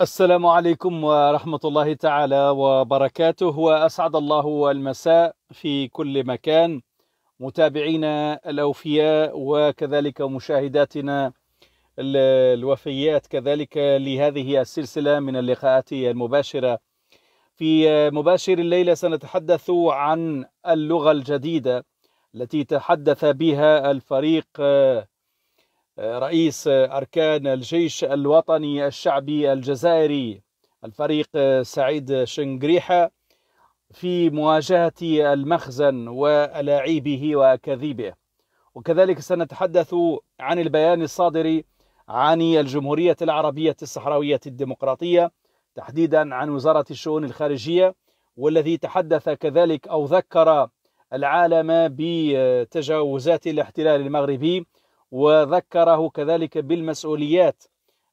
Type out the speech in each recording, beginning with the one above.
السلام عليكم ورحمة الله تعالى وبركاته وأسعد الله المساء في كل مكان متابعينا الأوفياء وكذلك مشاهداتنا الوفيات كذلك لهذه السلسلة من اللقاءات المباشرة في مباشر الليلة سنتحدث عن اللغة الجديدة التي تحدث بها الفريق رئيس أركان الجيش الوطني الشعبي الجزائري الفريق سعيد شنقريحة في مواجهة المخزن ولاعيبه وأكاذيبه وكذلك سنتحدث عن البيان الصادر عن الجمهورية العربية الصحراوية الديمقراطية تحديدا عن وزارة الشؤون الخارجية والذي تحدث كذلك أو ذكر العالم بتجاوزات الاحتلال المغربي وذكره كذلك بالمسؤوليات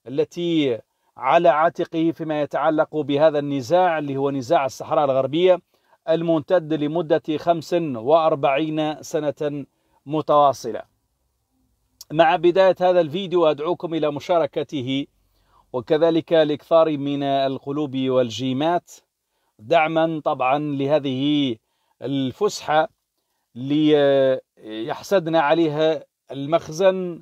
التي على عاتقه فيما يتعلق بهذا النزاع اللي هو نزاع الصحراء الغربية الممتد لمدة 45 سنة متواصلة مع بداية هذا الفيديو أدعوكم إلى مشاركته وكذلك الإكثار من القلوب والجيمات دعما طبعا لهذه الفسحة ليحسدنا عليها المخزن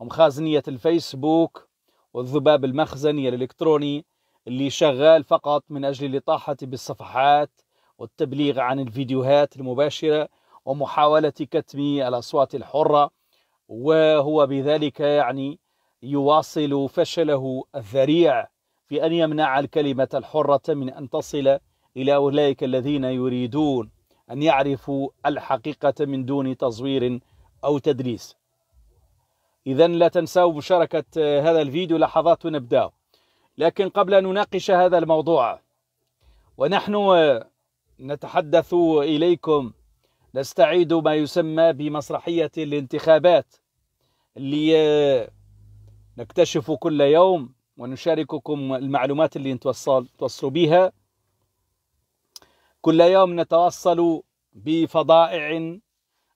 ومخازنية الفيسبوك والذباب المخزني الإلكتروني اللي شغال فقط من أجل الإطاحة بالصفحات والتبليغ عن الفيديوهات المباشرة ومحاولة كتم الأصوات الحرة وهو بذلك يعني يواصل فشله الذريع في أن يمنع الكلمة الحرة من أن تصل إلى أولئك الذين يريدون أن يعرفوا الحقيقة من دون تزوير أو تدريس إذا لا تنسوا مشاركة آه، هذا الفيديو لحظات ونبدأ لكن قبل أن نناقش هذا الموضوع ونحن آه، نتحدث إليكم نستعيد ما يسمى بمسرحية الانتخابات اللي آه، نكتشف كل يوم ونشارككم المعلومات اللي توصل توصلوا بها كل يوم نتوصل بفضائع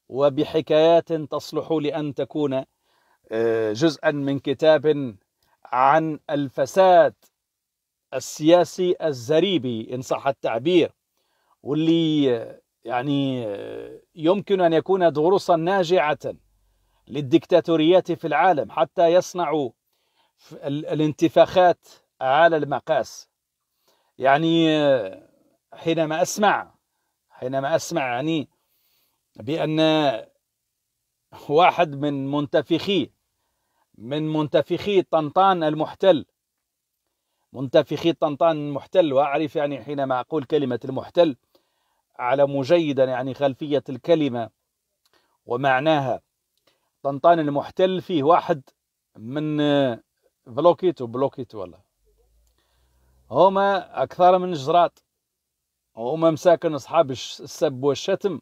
وبحكايات تصلح لأن تكون آه، جزءا من كتاب عن الفساد السياسي الزريبي إن صح التعبير واللي يعني يمكن أن يكون دروسا ناجعة للدكتاتوريات في العالم حتى يصنعوا الانتفاخات على المقاس يعني حينما أسمع حينما أسمع يعني بأن واحد من منتفخي من منتفخي طنطان المحتل منتفخي طنطان المحتل وأعرف يعني حينما أقول كلمة المحتل أعلم جيدا يعني خلفية الكلمة ومعناها طنطان المحتل فيه واحد من آه، بلوكيت بلوكيتو والله هما أكثر من جرات هما مساكن أصحاب السب والشتم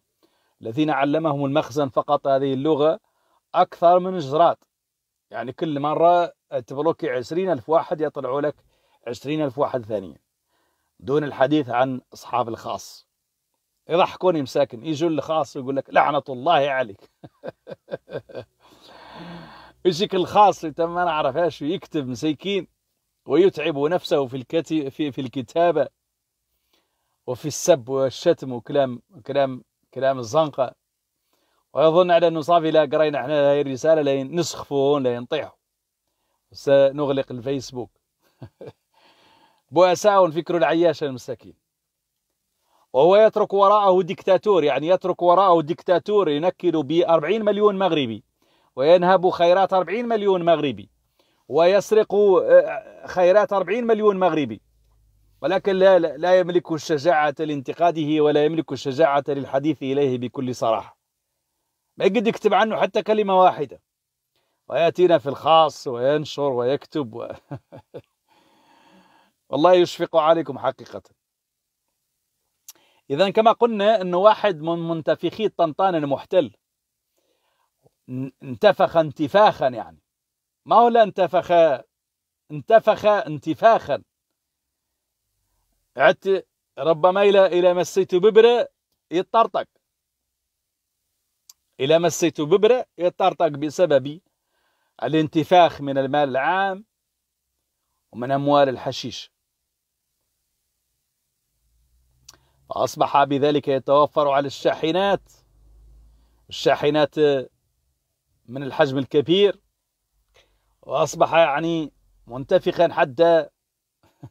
الذين علمهم المخزن فقط هذه اللغة أكثر من جرات يعني كل مرة تبلوكي عشرين ألف واحد يطلعوا لك عشرين ألف واحد ثانية دون الحديث عن أصحاب الخاص يضحكوني مساكن يجوا الخاص ويقول لك لعنة الله عليك يجيك الخاص تم ما نعرف ايش يكتب مسيكين ويتعب نفسه في الكتي في في الكتابة وفي السب والشتم وكلام كلام كلام الزنقة ويظن على أنه صافي لا قرينا احنا هاي الرسالة لا نسخفون لا نطيحوا سنغلق الفيسبوك بؤساء فكر العياش المساكين وهو يترك وراءه ديكتاتور يعني يترك وراءه ديكتاتور ينكل ب 40 مليون مغربي وينهب خيرات 40 مليون مغربي ويسرق آه، خيرات 40 مليون مغربي ولكن لا لا يملك الشجاعة لانتقاده ولا يملك الشجاعة للحديث إليه بكل صراحة ما يقدر يكتب عنه حتى كلمة واحدة ويأتينا في الخاص وينشر ويكتب و... والله يشفق عليكم حقيقة إذا كما قلنا أنه واحد من منتفخي الطنطان المحتل انتفخ انتفاخا يعني ما هو لا انتفخ انتفخ انتفاخا عدت ربما إلى إلى مسيت ببرة يطرطق إلى مسيت ببرة يطرطق بسبب الانتفاخ من المال العام ومن أموال الحشيش فأصبح بذلك يتوفر على الشاحنات الشاحنات من الحجم الكبير وأصبح يعني منتفخا حتى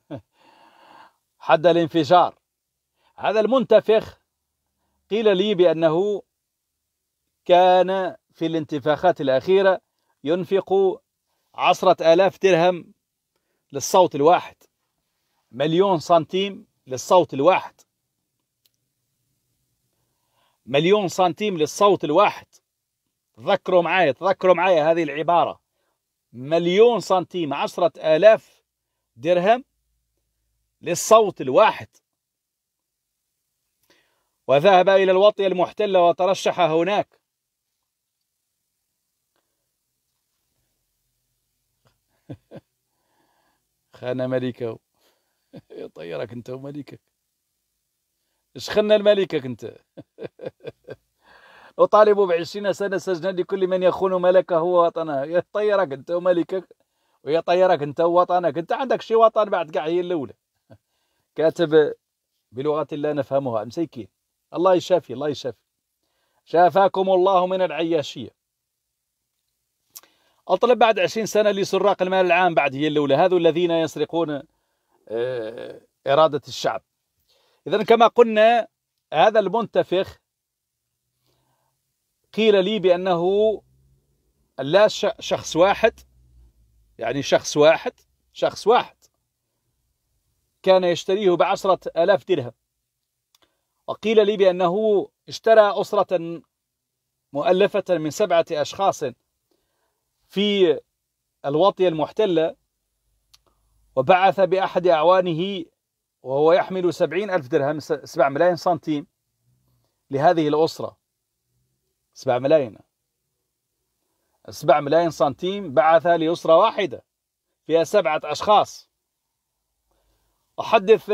حتى الانفجار هذا المنتفخ قيل لي بأنه كان في الانتفاخات الأخيرة ينفق عشرة آلاف درهم للصوت الواحد مليون سنتيم للصوت الواحد مليون سنتيم للصوت الواحد تذكروا معايا تذكروا معايا هذه العبارة مليون سنتيم عشرة آلاف درهم للصوت الواحد وذهب إلى الوطي المحتلة وترشح هناك خان ملكه طيرك انت وملكك اشخنا الملكك انت ب بعشرين سنة سجنا لكل من يخون ملكه ووطنه يا طيرك انت وملكك طيرك انت ووطنك انت عندك شي وطن بعد كاع هي الاولى كاتب بلغة لا نفهمها مسيكين الله يشافي الله يشافي شافاكم الله من العياشية أطلب بعد 20 سنة لسراق المال العام بعد هي الأولى هذو الذين يسرقون آه، إرادة الشعب إذا كما قلنا هذا المنتفخ قيل لي بأنه لا شخص واحد يعني شخص واحد شخص واحد كان يشتريه بعشرة ألاف درهم وقيل لي بأنه اشترى أسرة مؤلفة من سبعة أشخاص في الواطية المحتلة وبعث بأحد أعوانه وهو يحمل سبعين ألف درهم سبع ملايين سنتيم لهذه الأسرة سبع ملايين سبع ملايين سنتيم بعث لأسرة واحدة فيها سبعة أشخاص أحدث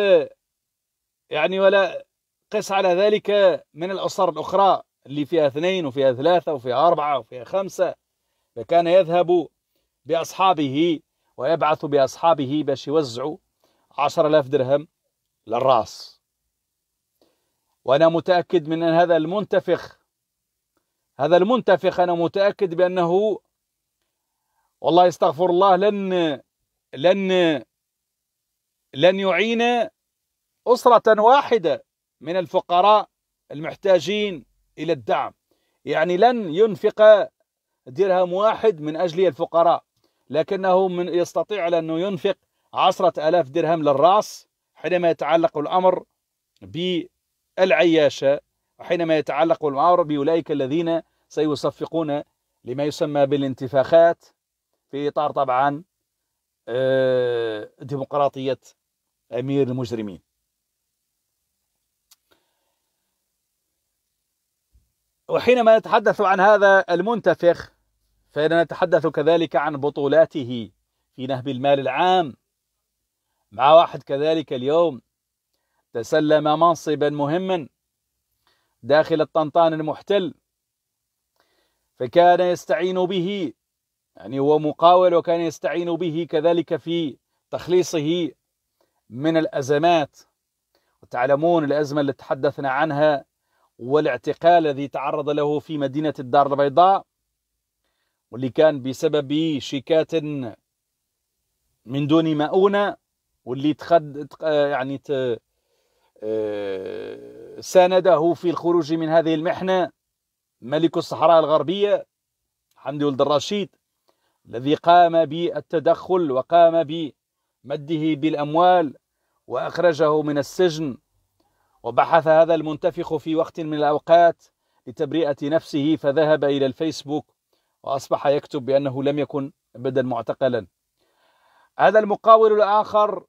يعني ولا قس على ذلك من الأسر الأخرى اللي فيها اثنين وفيها ثلاثة وفيها أربعة وفيها خمسة فكان يذهب بأصحابه ويبعث بأصحابه باش يوزعوا عشر ألاف درهم للراس وأنا متأكد من أن هذا المنتفخ هذا المنتفخ أنا متأكد بأنه والله استغفر الله لن لن لن يعين أسرة واحدة من الفقراء المحتاجين إلى الدعم يعني لن ينفق درهم واحد من أجل الفقراء لكنه من يستطيع أنه ينفق عشرة ألاف درهم للرأس حينما يتعلق الأمر بالعياشة وحينما يتعلق الأمر بأولئك الذين سيصفقون لما يسمى بالانتفاخات في إطار طبعا آه، ديمقراطية أمير المجرمين وحينما نتحدث عن هذا المنتفخ فإذا نتحدث كذلك عن بطولاته في نهب المال العام مع واحد كذلك اليوم تسلم منصبا مهما داخل الطنطان المحتل فكان يستعين به يعني هو مقاول وكان يستعين به كذلك في تخليصه من الأزمات وتعلمون الأزمة التي تحدثنا عنها والاعتقال الذي تعرض له في مدينة الدار البيضاء واللي كان بسبب شيكات من دون مؤونه واللي تخد يعني ت... آه، سانده في الخروج من هذه المحنه ملك الصحراء الغربيه حمدي ولد الرشيد الذي قام بالتدخل وقام بمده بالاموال واخرجه من السجن وبحث هذا المنتفخ في وقت من الاوقات لتبرئه نفسه فذهب الى الفيسبوك وأصبح يكتب بأنه لم يكن أبدا معتقلا هذا المقاول الآخر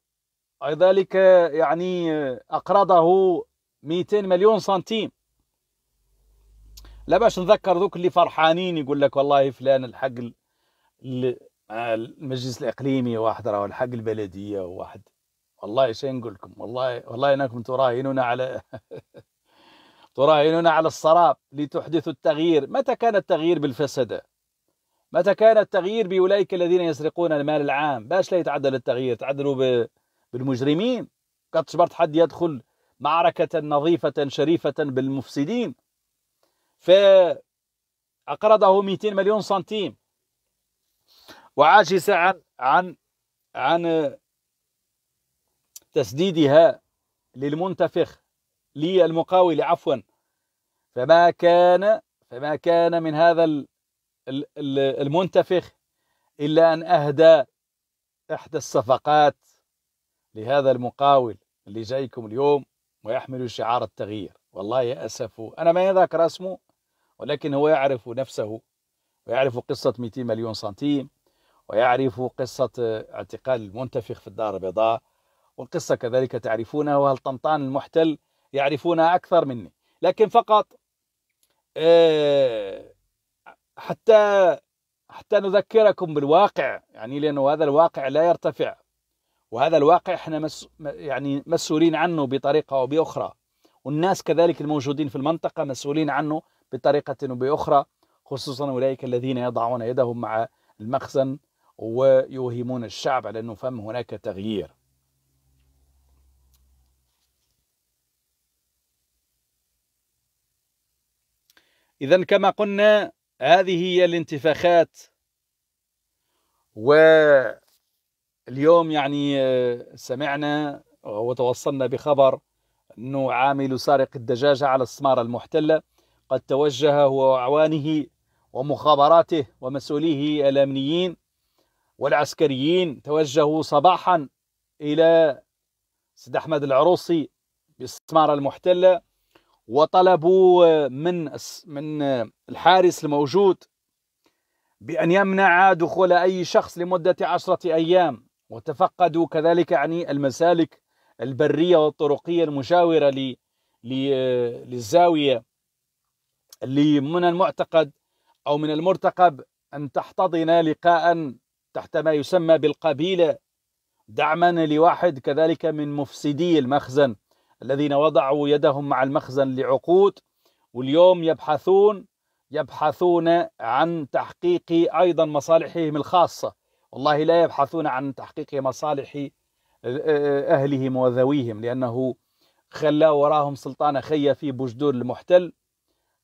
ذلك يعني أقرضه 200 مليون سنتيم لا باش نذكر ذوك اللي فرحانين يقول لك والله فلان الحق المجلس الاقليمي واحد راه الحق البلديه وواحد والله شنو نقول لكم والله والله انكم تراهنون على تراهنون على السراب لتحدثوا التغيير متى كان التغيير بالفسده متى كان التغيير بأولئك الذين يسرقون المال العام باش لا يتعدل التغيير تعدلوا بالمجرمين قد شبرت حد يدخل معركة نظيفة شريفة بالمفسدين فأقرضه 200 مليون سنتيم وعاجز عن عن عن تسديدها للمنتفخ للمقاول عفوا فما كان فما كان من هذا المنتفخ إلا أن أهدى إحدى الصفقات لهذا المقاول اللي جايكم اليوم ويحمل شعار التغيير والله يا أسف أنا ما يذكر اسمه ولكن هو يعرف نفسه ويعرف قصة 200 مليون سنتيم ويعرف قصة اعتقال المنتفخ في الدار البيضاء والقصة كذلك تعرفونها طنطان المحتل يعرفونها أكثر مني لكن فقط آه حتى حتى نذكركم بالواقع يعني لأنه هذا الواقع لا يرتفع وهذا الواقع احنا مس يعني مسؤولين عنه بطريقة أو بأخرى والناس كذلك الموجودين في المنطقة مسؤولين عنه بطريقة وبأخرى خصوصا أولئك الذين يضعون يدهم مع المخزن ويوهمون الشعب على أنه فم هناك تغيير إذا كما قلنا هذه هي الانتفاخات واليوم يعني آه، سمعنا وتوصلنا بخبر أنه عامل سارق الدجاجة على السمارة المحتلة قد توجه هو وأعوانه ومخابراته ومسؤوليه الأمنيين والعسكريين توجهوا صباحا إلى سيد أحمد العروسي بالسمارة المحتلة وطلبوا آه، من من آه، الحارس الموجود بأن يمنع دخول أي شخص لمدة عشرة أيام وتفقدوا كذلك يعني المسالك البرية والطرقية المجاورة للزاوية اللي من المعتقد أو من المرتقب أن تحتضن لقاء تحت ما يسمى بالقبيلة دعما لواحد كذلك من مفسدي المخزن الذين وضعوا يدهم مع المخزن لعقود واليوم يبحثون يبحثون عن تحقيق أيضا مصالحهم الخاصة والله لا يبحثون عن تحقيق مصالح آه، آه، أهلهم وذويهم لأنه خلى وراهم سلطان خي في بوجدور المحتل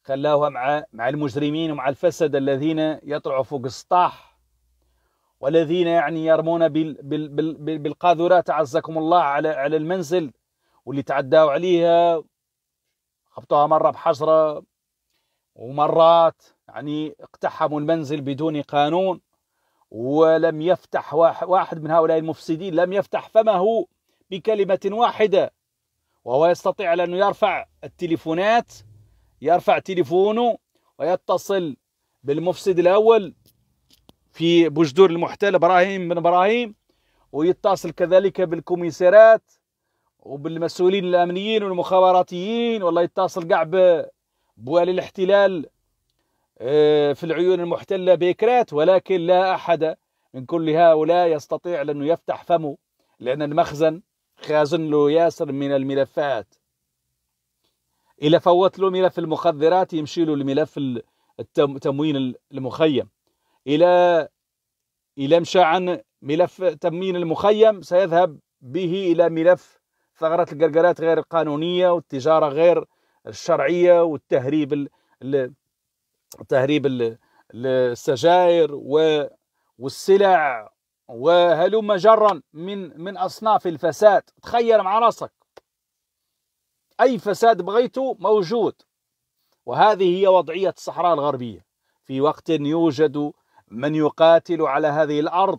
خلاه مع مع المجرمين ومع الفسد الذين يطلعوا فوق السطاح والذين يعني يرمون بالقاذورات عزكم الله على على المنزل واللي تعداوا عليها خبطوها مرة بحجرة ومرات يعني اقتحموا المنزل بدون قانون ولم يفتح واحد من هؤلاء المفسدين لم يفتح فمه بكلمة واحدة وهو يستطيع أنه يرفع التليفونات يرفع تليفونه ويتصل بالمفسد الأول في بوجدور المحتل إبراهيم بن إبراهيم ويتصل كذلك بالكوميسيرات وبالمسؤولين الامنيين والمخابراتيين والله يتصل قاع بوالي الاحتلال آه، في العيون المحتله بكرات ولكن لا احد من كل هؤلاء يستطيع انه يفتح فمه لان المخزن خازن له ياسر من الملفات إذا فوت له ملف المخدرات يمشي له الملف التموين المخيم إلى إلى مشى عن ملف تموين المخيم سيذهب به إلى ملف ثغرات القرقرات غير القانونية والتجارة غير الشرعية والتهريب تهريب السجائر و... والسلع وهلم جرا من من أصناف الفساد تخيل مع راسك أي فساد بغيته موجود وهذه هي وضعية الصحراء الغربية في وقت يوجد من يقاتل على هذه الأرض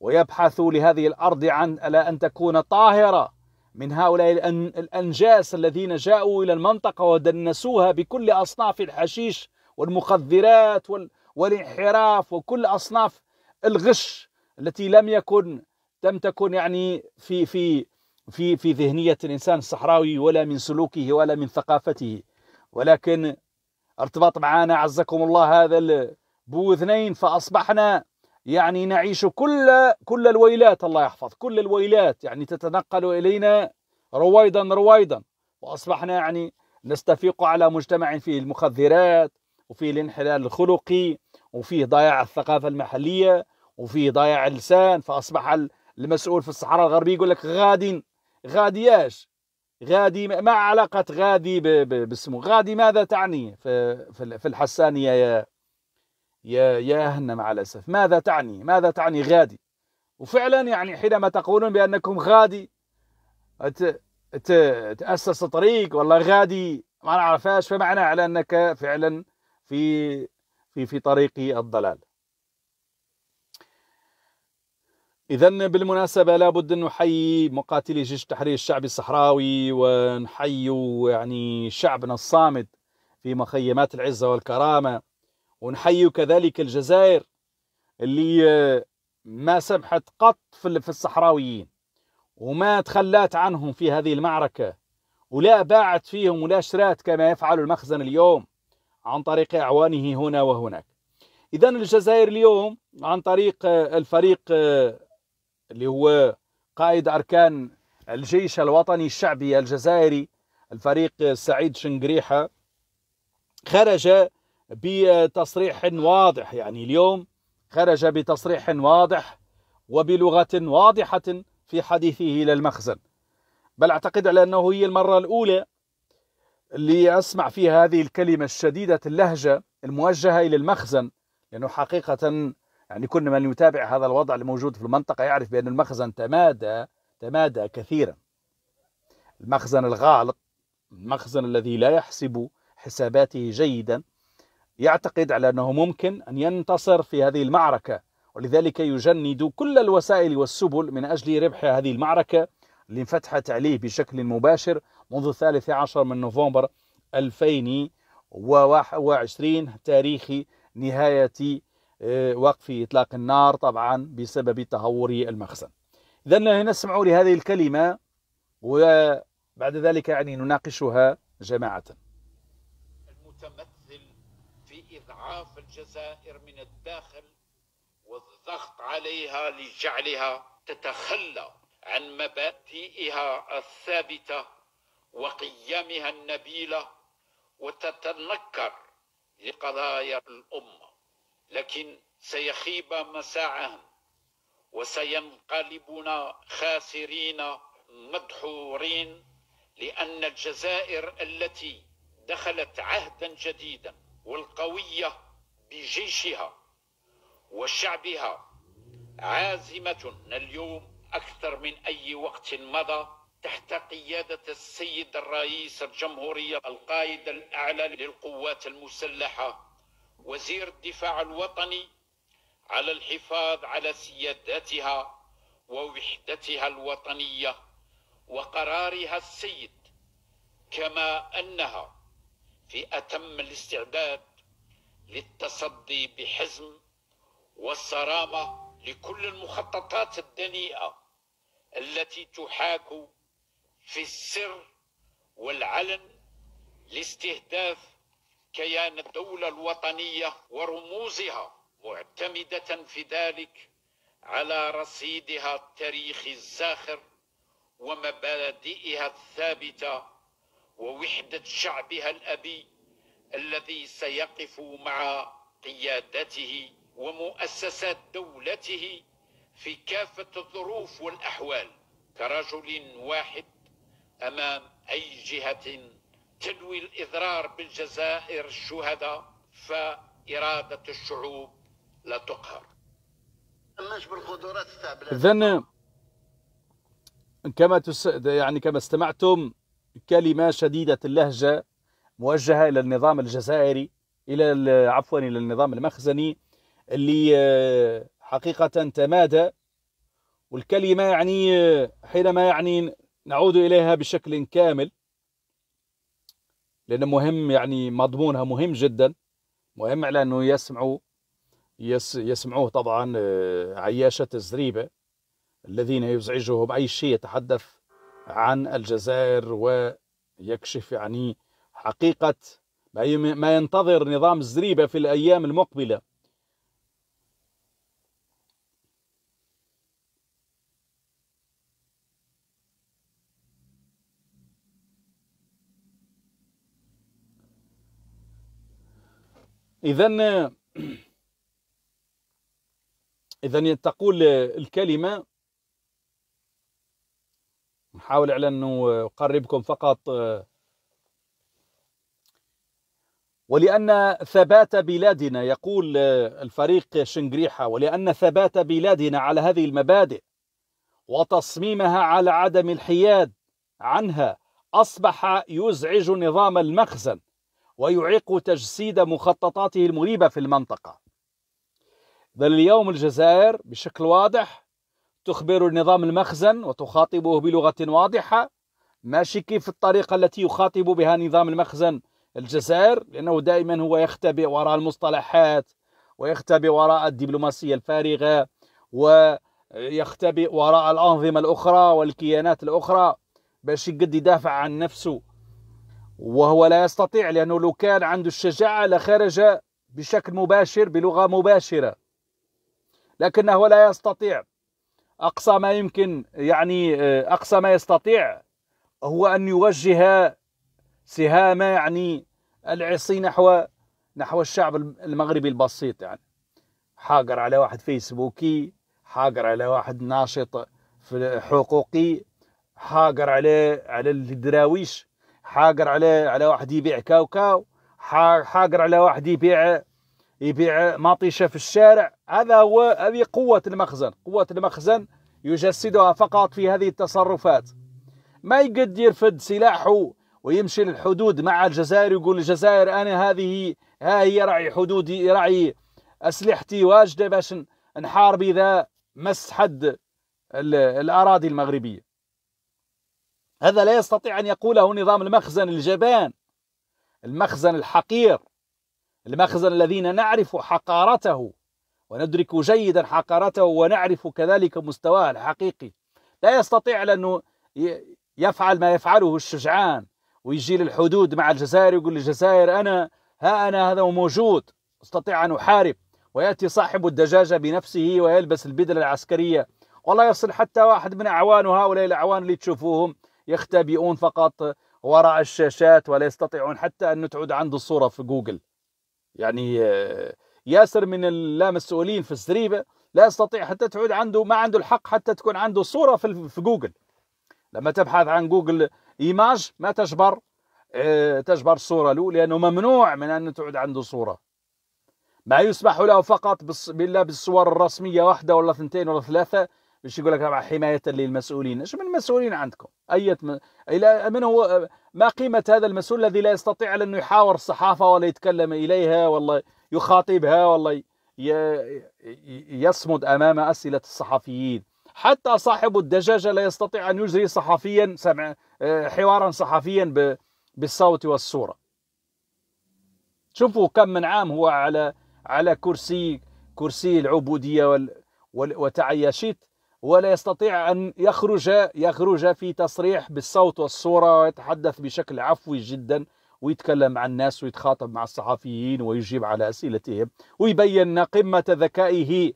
ويبحث لهذه الأرض عن ألا أن تكون طاهرة من هؤلاء الأنجاس الذين جاءوا إلى المنطقة ودنسوها بكل أصناف الحشيش والمخدرات والانحراف وكل أصناف الغش التي لم يكن لم تكن يعني في في في في ذهنية الإنسان الصحراوي ولا من سلوكه ولا من ثقافته ولكن ارتبط معنا عزكم الله هذا اثنين فأصبحنا يعني نعيش كل كل الويلات الله يحفظ كل الويلات يعني تتنقل إلينا رويدا رويدا وأصبحنا يعني نستفيق على مجتمع فيه المخدرات وفيه الانحلال الخلقي وفيه ضياع الثقافة المحلية وفيه ضياع اللسان فأصبح المسؤول في الصحراء الغربية يقول لك غادي غادياش غادي ما علاقة غادي باسمه غادي ماذا تعني في الحسانية يا يا يا هنم على الأسف ماذا تعني ماذا تعني غادي وفعلا يعني حينما تقولون بأنكم غادي تأسس طريق والله غادي ما نعرفهاش فمعنى على أنك فعلا في في في طريق الضلال إذا بالمناسبة لابد أن نحيي مقاتلي جيش تحرير الشعبي الصحراوي ونحيي يعني شعبنا الصامد في مخيمات العزة والكرامة ونحيي كذلك الجزائر اللي ما سمحت قط في الصحراويين وما تخلات عنهم في هذه المعركة ولا باعت فيهم ولا شرات كما يفعل المخزن اليوم عن طريق أعوانه هنا وهناك إذا الجزائر اليوم عن طريق آه، الفريق آه، اللي هو قائد أركان الجيش الوطني الشعبي الجزائري الفريق سعيد شنقريحة خرج بتصريح واضح يعني اليوم خرج بتصريح واضح وبلغة واضحة في حديثه إلى المخزن بل أعتقد على أنه هي المرة الأولى اللي أسمع فيها هذه الكلمة الشديدة اللهجة الموجهة إلى المخزن لأنه حقيقة يعني كل من يتابع هذا الوضع الموجود في المنطقة يعرف بأن المخزن تمادى تمادى كثيرا المخزن الغالق المخزن الذي لا يحسب حساباته جيدا يعتقد على أنه ممكن أن ينتصر في هذه المعركة ولذلك يجند كل الوسائل والسبل من أجل ربح هذه المعركة اللي انفتحت عليه بشكل مباشر منذ الثالث عشر من نوفمبر 2021 تاريخ نهاية آه، وقف إطلاق النار طبعا بسبب تهور المخزن إذا نسمع لهذه الكلمة وبعد ذلك يعني نناقشها جماعة اضعاف الجزائر من الداخل والضغط عليها لجعلها تتخلى عن مبادئها الثابته وقيمها النبيله وتتنكر لقضايا الامه لكن سيخيب مساعهم وسينقلبون خاسرين مدحورين لان الجزائر التي دخلت عهدا جديدا والقوية بجيشها وشعبها عازمة اليوم أكثر من أي وقت مضى تحت قيادة السيد الرئيس الجمهورية القائد الأعلى للقوات المسلحة وزير الدفاع الوطني على الحفاظ على سيادتها ووحدتها الوطنيه وقرارها السيد كما انها في أتم الاستعداد للتصدي بحزم والصرامة لكل المخططات الدنيئة التي تحاك في السر والعلن لاستهداف كيان الدولة الوطنية ورموزها معتمدة في ذلك على رصيدها التاريخي الزاخر ومبادئها الثابته ووحدة شعبها الأبي الذي سيقف مع قيادته ومؤسسات دولته في كافة الظروف والأحوال كرجل واحد أمام أي جهة تنوي الإضرار بالجزائر الشهداء فإرادة الشعوب لا تقهر إذا كما تس... يعني كما استمعتم كلمة شديدة اللهجة موجهة إلى النظام الجزائري إلى عفوا إلى النظام المخزني اللي آه، حقيقة تمادى والكلمة يعني آه، حينما يعني نعود إليها بشكل كامل لأنه مهم يعني مضمونها مهم جدا مهم على أنه يسمعوا يس يسمعوه طبعا آه، عياشة الزريبة الذين يزعجهم أي شيء يتحدث عن الجزائر ويكشف يعني حقيقة ما ينتظر نظام الزريبة في الأيام المقبلة إذا إذا تقول الكلمة نحاول على انه اقربكم فقط آه، ولان ثبات بلادنا يقول آه، الفريق شنقريحه ولان ثبات بلادنا على هذه المبادئ وتصميمها على عدم الحياد عنها اصبح يزعج نظام المخزن ويعيق تجسيد مخططاته المريبه في المنطقه. اليوم الجزائر بشكل واضح تخبر النظام المخزن وتخاطبه بلغة واضحة ماشي في الطريقة التي يخاطب بها نظام المخزن الجزائر لأنه دائما هو يختبئ وراء المصطلحات ويختبئ وراء الدبلوماسية الفارغة ويختبئ وراء الأنظمة الأخرى والكيانات الأخرى باش يقد يدافع عن نفسه وهو لا يستطيع لأنه لو كان عنده الشجاعة لخرج بشكل مباشر بلغة مباشرة لكنه لا يستطيع أقصى ما يمكن يعني آه، أقصى ما يستطيع هو أن يوجه سهام يعني العصي نحو نحو الشعب المغربي البسيط يعني حاقر على واحد فيسبوكي حاقر على واحد ناشط في حقوقي حاقر على على الدراويش حاقر على على واحد يبيع كاوكاو حاقر على واحد يبيع يبيع مطيشه في الشارع هذا هو هذه قوه المخزن قوه المخزن يجسدها فقط في هذه التصرفات ما يقد يرفد سلاحه ويمشي للحدود مع الجزائر يقول الجزائر انا هذه ها هي راعي حدودي راعي اسلحتي واجده باش نحارب اذا مس حد الاراضي المغربيه هذا لا يستطيع ان يقوله نظام المخزن الجبان المخزن الحقير المخزن الذين نعرف حقارته وندرك جيدا حقارته ونعرف كذلك مستواه الحقيقي لا يستطيع لأنه يفعل ما يفعله الشجعان ويجي للحدود مع الجزائر يقول للجزائر أنا ها أنا هذا موجود استطيع أن أحارب ويأتي صاحب الدجاجة بنفسه ويلبس البدلة العسكرية ولا يصل حتى واحد من أعوان هؤلاء الأعوان اللي تشوفوهم يختبئون فقط وراء الشاشات ولا يستطيعون حتى أن تعود عنده الصورة في جوجل يعني آه، ياسر من اللامسؤولين في السريبه لا يستطيع حتى تعود عنده ما عنده الحق حتى تكون عنده صوره في جوجل لما تبحث عن جوجل ايماج ما تجبر آه، تجبر صوره له لانه ممنوع من ان تعود عنده صوره ما يسمح له فقط الا بالصور الرسميه واحده ولا ثنتين ولا ثلاثه باش يقول لك حمايه للمسؤولين ايش من مسؤولين عندكم اية الى من هو ما قيمه هذا المسؤول الذي لا يستطيع انه يحاور الصحافه ولا يتكلم اليها ولا يخاطبها ولا يصمد امام اسئله الصحفيين حتى صاحب الدجاجه لا يستطيع ان يجري صحفيا سمع حوارا صحفيا بالصوت والصوره شوفوا كم من عام هو على على كرسي كرسي العبوديه وتعيشت ولا يستطيع أن يخرج يخرج في تصريح بالصوت والصورة ويتحدث بشكل عفوي جدا ويتكلم مع الناس ويتخاطب مع الصحفيين ويجيب على أسئلتهم ويبين قمة ذكائه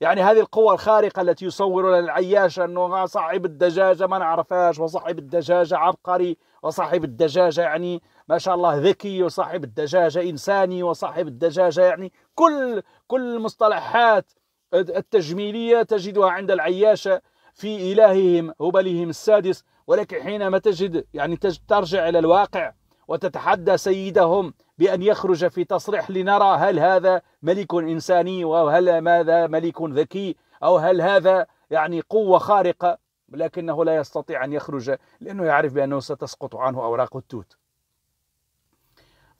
يعني هذه القوة الخارقة التي يصور لنا العياش أنه آه، صاحب الدجاجة ما نعرفهاش وصاحب الدجاجة عبقري وصاحب الدجاجة يعني ما شاء الله ذكي وصاحب الدجاجة إنساني وصاحب الدجاجة يعني كل كل المصطلحات التجميلية تجدها عند العياشة في إلههم هبلهم السادس ولكن حينما تجد يعني ترجع إلى الواقع وتتحدى سيدهم بأن يخرج في تصريح لنرى هل هذا ملك إنساني أو هل ماذا ملك ذكي أو هل هذا يعني قوة خارقة لكنه لا يستطيع أن يخرج لأنه يعرف بأنه ستسقط عنه أوراق التوت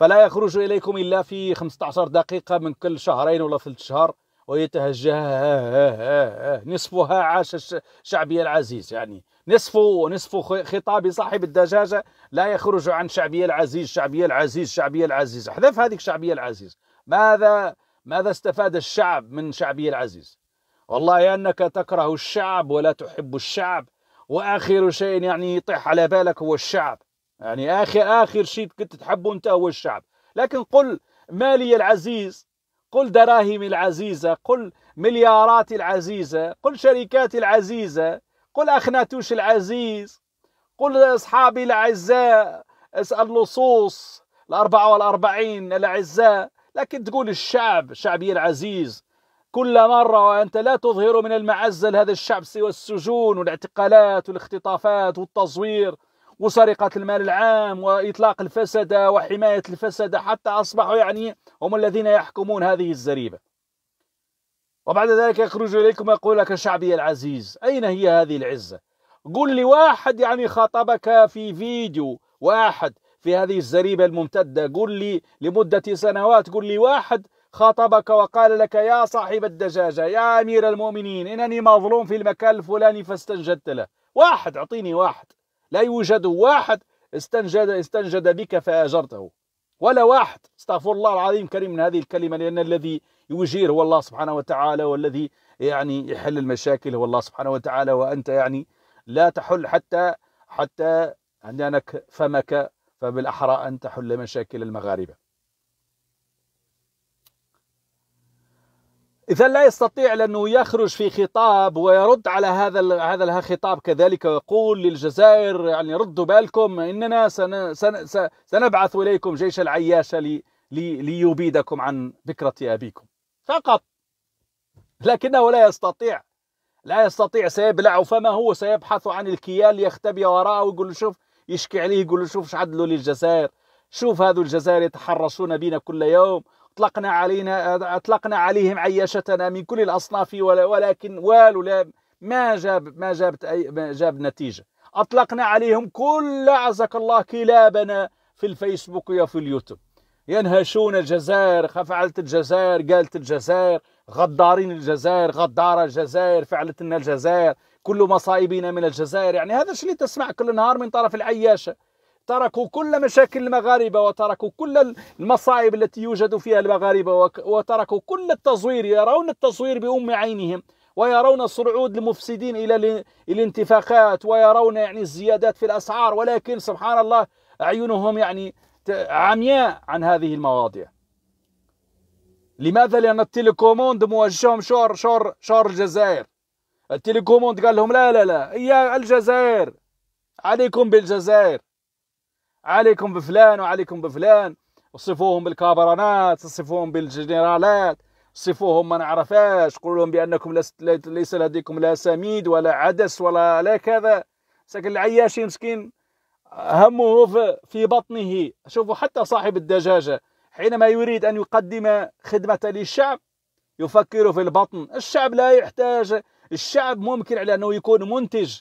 فلا يخرج إليكم إلا في 15 دقيقة من كل شهرين ولا ثلاث شهر ويتهجاها نصفها عاش شعبي العزيز يعني نصف نصف خطاب صاحب الدجاجة لا يخرج عن شعبي العزيز شعبي العزيز شعبي العزيز احذف هذيك شعبي العزيز ماذا ماذا استفاد الشعب من شعبي العزيز والله أنك تكره الشعب ولا تحب الشعب وآخر شيء يعني يطيح على بالك هو الشعب يعني آخر آخر شيء كنت تحبه أنت هو الشعب لكن قل مالي العزيز قل دراهمي العزيزة قل ملياراتي العزيزة قل شركاتي العزيزة قل أخناتوش العزيز قل أصحابي الأعزاء اللصوص الأربعة والأربعين الأعزاء لكن تقول الشعب شعبي العزيز كل مرة وأنت لا تظهر من المعزة لهذا الشعب سوى السجون والاعتقالات والاختطافات والتزوير وسرقة المال العام وإطلاق الفسد وحماية الفسد حتى أصبحوا يعني هم الذين يحكمون هذه الزريبة وبعد ذلك يخرج إليكم ويقول لك شعبي العزيز أين هي هذه العزة قل لي واحد يعني خاطبك في فيديو واحد في هذه الزريبة الممتدة قل لي لمدة سنوات قل لي واحد خاطبك وقال لك يا صاحب الدجاجة يا أمير المؤمنين إنني مظلوم في المكان الفلاني فاستنجدت له واحد أعطيني واحد لا يوجد واحد استنجد, استنجد بك فأجرته ولا واحد استغفر الله العظيم كريم من هذه الكلمة لأن الذي يجير هو الله سبحانه وتعالى والذي يعني يحل المشاكل هو الله سبحانه وتعالى وأنت يعني لا تحل حتى حتى عندك فمك فبالأحرى أن تحل مشاكل المغاربة إذا لا يستطيع لأنه يخرج في خطاب ويرد على هذا هذا الخطاب كذلك ويقول للجزائر يعني ردوا بالكم إننا سن سن سنبعث إليكم جيش العياشة لي لي ليبيدكم عن بكرة أبيكم فقط لكنه لا يستطيع لا يستطيع سيبلع فمه وسيبحث عن الكيان يختبئ وراءه ويقول له شوف يشكي عليه يقول له شوف شعدلوا للجزائر شوف هذو الجزائر يتحرشون بنا كل يوم أطلقنا علينا أطلقنا عليهم عياشتنا من كل الأصناف ولكن والو لا ما جاب ما جابت أي ما جاب نتيجة أطلقنا عليهم كل عزك الله كلابنا في الفيسبوك وفي اليوتيوب ينهشون الجزائر فعلت الجزائر قالت الجزائر غدارين الجزائر غدارة الجزائر فعلت لنا الجزائر كل مصائبنا من الجزائر يعني هذا الشيء اللي تسمع كل نهار من طرف العياشة تركوا كل مشاكل المغاربة وتركوا كل المصاعب التي يوجد فيها المغاربة وتركوا كل التزوير يرون التزوير بأم عينهم ويرون صعود المفسدين إلى الانتفاخات ويرون يعني الزيادات في الأسعار ولكن سبحان الله أعينهم يعني عمياء عن هذه المواضيع لماذا لأن التليكوموند موجههم شور شور شور الجزائر التليكوموند قال لهم لا لا لا هي الجزائر عليكم بالجزائر عليكم بفلان وعليكم بفلان وصفوهم بالكابرانات صفوهم بالجنرالات صفوهم ما نعرفاش قولوا لهم بانكم ليس لديكم لا سميد ولا عدس ولا لا كذا ساكن العياشي مسكين همه في بطنه شوفوا حتى صاحب الدجاجة حينما يريد أن يقدم خدمة للشعب يفكر في البطن الشعب لا يحتاج الشعب ممكن على أنه يكون منتج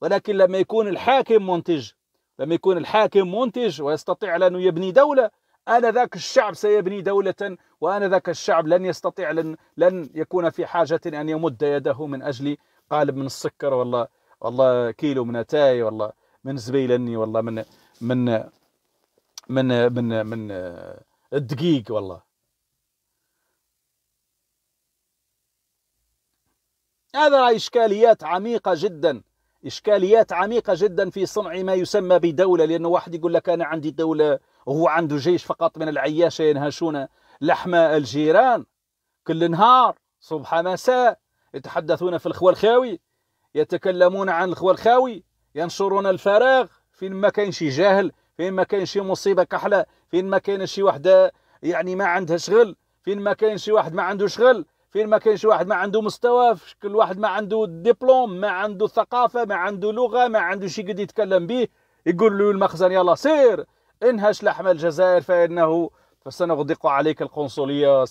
ولكن لما يكون الحاكم منتج لما يكون الحاكم منتج ويستطيع على أنه يبني دولة أنا ذاك الشعب سيبني دولة وأنا ذاك الشعب لن يستطيع لن, لن يكون في حاجة أن يمد يده من أجل قالب من السكر والله والله كيلو من أتاي والله من زبيلني والله من من من من من الدقيق والله هذا إشكاليات عميقة جدا إشكاليات عميقة جدا في صنع ما يسمى بدولة لأنه واحد يقول لك أنا عندي دولة وهو عنده جيش فقط من العياشة ينهشون لحم الجيران كل نهار صبح مساء يتحدثون في الخوالخاوي يتكلمون عن الخوالخاوي ينشرون الفراغ فين ما كاين شي جاهل فين ما كاين شي مصيبه كحله فين ما كاين شي واحدة يعني ما عندها شغل فين ما كاين شي واحد ما عنده شغل فين ما كانش واحد ما عنده مستوى كل واحد ما عنده ديبلوم ما عنده ثقافة ما عنده لغة ما عنده شيء قد يتكلم به يقول له المخزن يلا سير انهش لحم الجزائر فإنه فسنغدق عليك القنصلية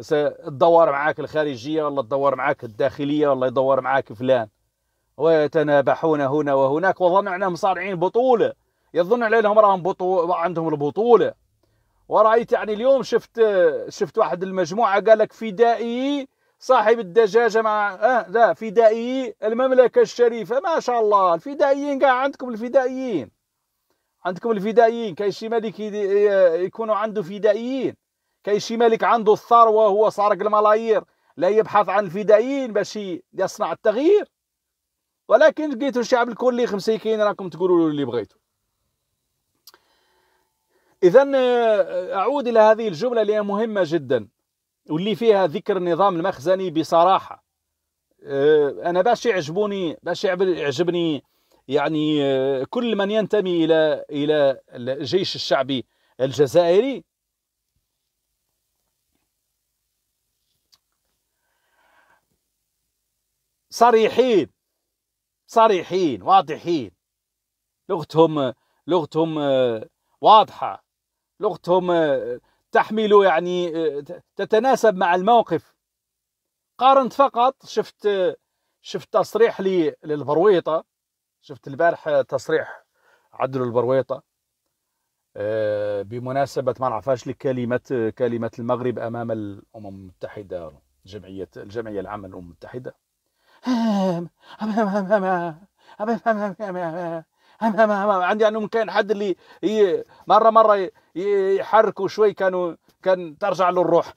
ستدور معاك الخارجية ولا تدور معاك الداخلية ولا يدور معاك فلان ويتنابحون هنا وهناك وظنوا انهم صارعين بطولة يظن عليهم راهم بطو... عندهم البطولة ورأيت يعني اليوم شفت شفت واحد المجموعة قال لك فدائي صاحب الدجاجة مع آه لا فدائي المملكة الشريفة ما شاء الله الفدائيين كاع عندكم الفدائيين عندكم الفدائيين كاين شي ملك آه، يكونوا عنده فدائيين كاين شي ملك عنده الثروة وهو سارق الملايير لا يبحث عن الفدائيين باش يصنع التغيير ولكن لقيتوا الشعب الكل مساكين راكم تقولوا له اللي بغيتوا إذا آه، آه، أعود إلى هذه الجملة اللي هي مهمة جدا واللي فيها ذكر النظام المخزني بصراحة آه، أنا باش يعجبوني باش يعجبني يعني كل من ينتمي إلى إلى الجيش الشعبي الجزائري صريحين صريحين واضحين لغتهم لغتهم واضحه لغتهم تحمل يعني تتناسب مع الموقف قارنت فقط شفت شفت تصريح لي للبرويطة شفت البارح تصريح عدل البرويطة بمناسبة ما نعرفهاش لكلمة كلمة المغرب أمام الأمم المتحدة جمعية الجمعية العامة للأمم المتحدة ما ما ما عندي يعني كان حد اللي مره مره يحركوا شوي كانوا كان ترجع له الروح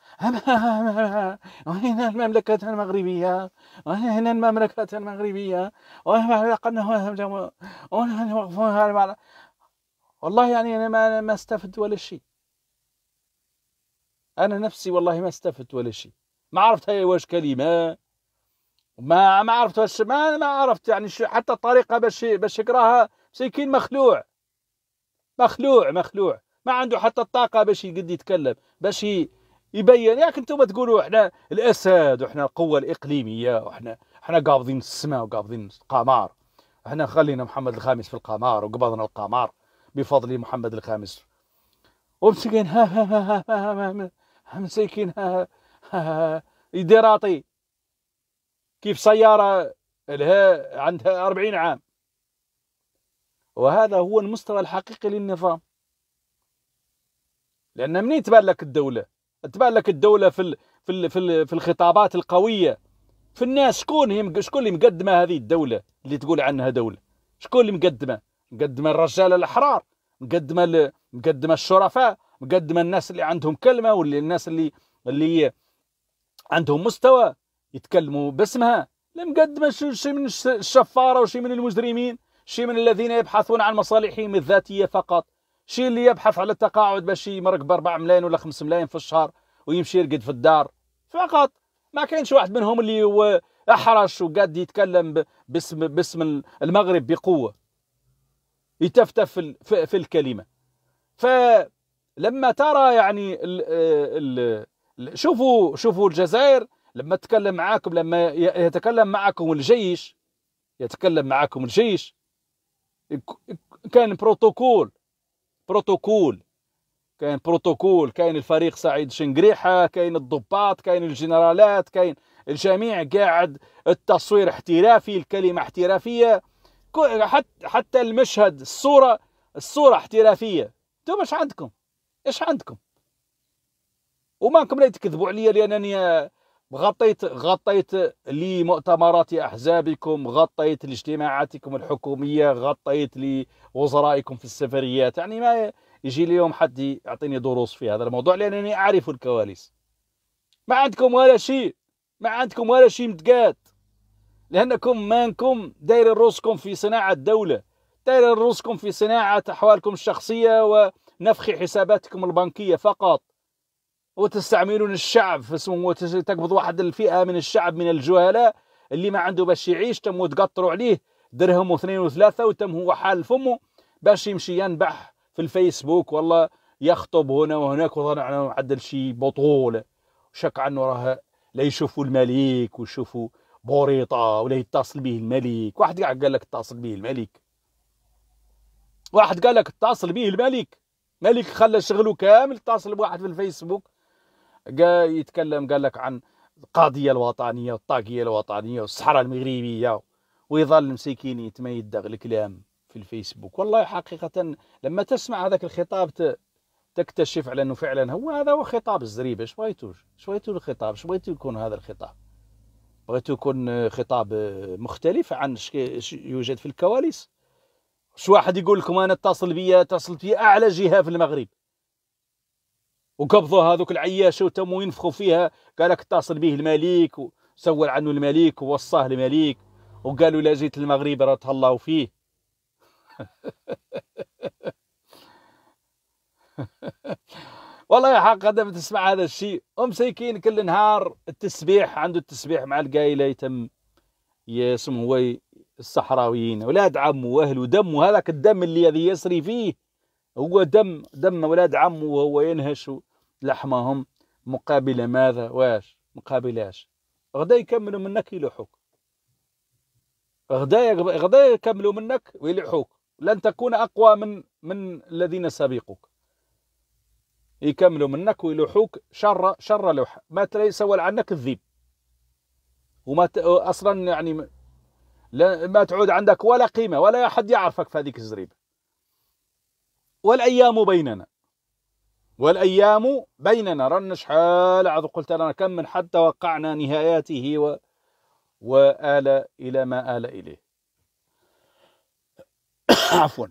وهنا المملكة المغربية وهنا المملكة المغربية والله يعني أنا ما ما استفدت ولا شيء أنا نفسي والله ما استفدت ولا شيء ما عرفت هي واش كلمة ما ما عرفت واش ما ما عرفت يعني حتى الطريقة باش باش يقراها مسكين مخلوع مخلوع مخلوع ما عنده حتى الطاقه باش يقد يتكلم باش يبين ياك انتم تقولوا احنا الاسد وحنا القوه الاقليميه وحنا احنا قابضين السماء وقابضين القمر احنا خلينا محمد الخامس في القمر وقبضنا القمر بفضل محمد الخامس ومسكين ها ها ها ها ها ها مسكين ها ها ها كيف سياره لها عندها 40 عام وهذا هو المستوى الحقيقي للنظام لان منين تبان لك الدوله تبان لك الدوله في الـ في الـ في, الـ في الخطابات القويه في الناس شكون هي شكون اللي مقدمه هذه الدوله اللي تقول عنها دوله شكون اللي مقدمه مقدمه الرجال الاحرار مقدمه مقدمه الشرفاء مقدمه الناس اللي عندهم كلمه واللي الناس اللي اللي عندهم مستوى يتكلموا باسمها لا مقدمه شي من الشفاره وشي من المجرمين شي من الذين يبحثون عن مصالحهم الذاتية فقط شي اللي يبحث على التقاعد باش يمرق ب 4 ملايين ولا 5 ملايين في الشهر ويمشي يرقد في الدار فقط ما كاينش واحد منهم اللي هو احرش وقاد يتكلم باسم باسم المغرب بقوه يتفتف في, في, الكلمه فلما ترى يعني الـ الـ الـ شوفوا شوفوا الجزائر لما تتكلم معاكم لما يتكلم معكم الجيش يتكلم معاكم الجيش كان بروتوكول بروتوكول كاين بروتوكول كاين الفريق سعيد شنقريحه كاين الضباط كاين الجنرالات كاين الجميع قاعد التصوير احترافي الكلمه احترافيه حتى حتى المشهد الصوره الصوره احترافيه انتم ايش عندكم ايش عندكم وماكم لا تكذبوا عليا لانني غطيت غطيت لمؤتمرات احزابكم غطيت لاجتماعاتكم الحكوميه غطيت لوزرائكم في السفريات يعني ما يجي اليوم حد يعطيني دروس في هذا الموضوع لانني اعرف الكواليس ما عندكم ولا شيء ما عندكم ولا شيء متقاد لانكم مانكم دايرين روسكم في صناعه دوله دايرين روسكم في صناعه احوالكم الشخصيه ونفخ حساباتكم البنكيه فقط وتستعملون الشعب فاسمه تقبض واحد الفئة من الشعب من الجهلاء اللي ما عنده باش يعيش تم تقطروا عليه درهم واثنين وثلاثة وتم هو حال فمه باش يمشي ينبح في الفيسبوك والله يخطب هنا وهناك وظن على عدل شي بطولة شك عنه راه لا يشوفوا الملك ويشوفوا بوريطة ولا يتصل به الملك واحد قاعد قال لك اتصل به الملك واحد قال لك اتصل به الملك ملك خلى شغله كامل اتصل بواحد في الفيسبوك يتكلم قال لك عن القضيه الوطنيه والطاقيه الوطنيه والصحراء المغربيه ويظل مسكين يتميد الكلام في الفيسبوك والله حقيقه لما تسمع هذاك الخطاب تكتشف على انه فعلا هو هذا هو خطاب الزريبه شويتوش شويتو الخطاب شويتو يكون هذا الخطاب بغيتو يكون خطاب مختلف عن يوجد في الكواليس شو واحد يقول لكم انا اتصل بيا اتصلت بيا اعلى جهه في المغرب وقبضوا هذوك العياشه وتموا ينفخوا فيها قال لك اتصل به الملك وسول عنه الملك ووصاه الملك وقالوا لا جيت المغرب راه تهلاو فيه والله يا حق هذا تسمع هذا الشيء ومسيكين كل نهار التسبيح عنده التسبيح مع القايله يتم يسم هو الصحراويين ولاد عمه واهله ودم وهذاك الدم اللي يسري فيه هو دم دم ولاد عمه وهو ينهش لحمهم مقابل ماذا واش مقابل اش غدا يكملوا منك يلوحوك غدا غدا يكملوا منك ويلوحوك لن تكون اقوى من من الذين سبقوك يكملوا منك ويلوحوك شر شر لوح ما تسول عنك الذيب وما ت... اصلا يعني لا ما تعود عندك ولا قيمه ولا احد يعرفك في هذيك الزريبه والايام بيننا والأيام بيننا رنش حال عذ قلت لنا كم من حتى وقعنا نهاياته و... وآل إلى ما آل إليه عفوا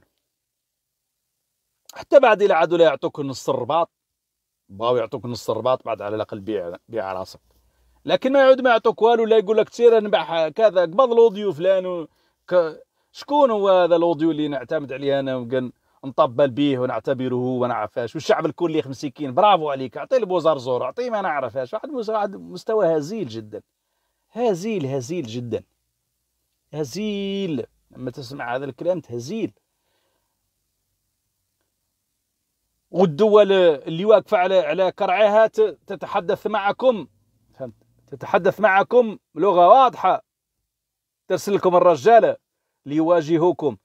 حتى بعد إلى عادوا لا يعطوك نص الرباط بغاو يعطوك نص الرباط بعد على الأقل بيع بيع راسك لكن ما يعود ما يعطوك والو لا يقول لك سير نبيع كذا قبض لوديو فلان و... ك... شكون هو هذا لوديو اللي نعتمد عليه أنا وقال نطبل به ونعتبره ونعرفاش والشعب الكل يا مسكين برافو عليك اعطيه البوزار زور اعطيه ما نعرفاش واحد مستوى هزيل جدا هزيل هزيل جدا هزيل لما تسمع هذا الكلام تهزيل والدول اللي واقفه على على كرعها تتحدث معكم فهمت تتحدث معكم لغه واضحه ترسل لكم الرجاله ليواجهوكم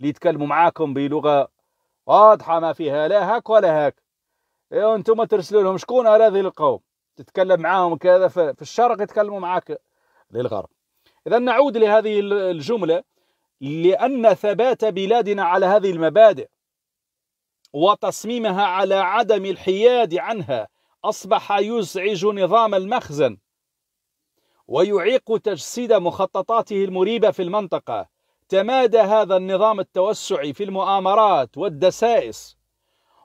ليتكلموا معاكم بلغه واضحة ما فيها لا هاك ولا هاك إيه، انتم ترسلوا لهم شكون هذا القوم تتكلم معاهم كذا في الشرق يتكلموا معك للغرب إذا نعود لهذه الجملة لأن ثبات بلادنا على هذه المبادئ وتصميمها على عدم الحياد عنها أصبح يزعج نظام المخزن ويعيق تجسيد مخططاته المريبة في المنطقة تمادى هذا النظام التوسعي في المؤامرات والدسائس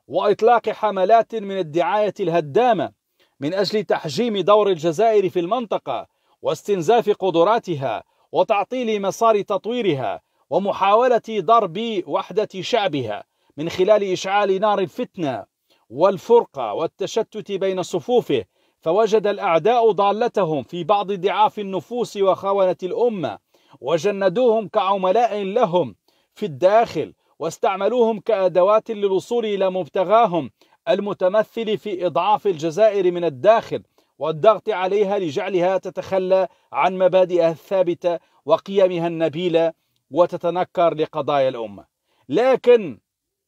واطلاق حملات من الدعايه الهدامه من اجل تحجيم دور الجزائر في المنطقه واستنزاف قدراتها وتعطيل مسار تطويرها ومحاوله ضرب وحده شعبها من خلال اشعال نار الفتنه والفرقه والتشتت بين صفوفه فوجد الاعداء ضالتهم في بعض ضعاف النفوس وخونه الامه وجندوهم كعملاء لهم في الداخل واستعملوهم كأدوات للوصول إلى مبتغاهم المتمثل في إضعاف الجزائر من الداخل والضغط عليها لجعلها تتخلى عن مبادئها الثابتة وقيمها النبيلة وتتنكر لقضايا الأمة لكن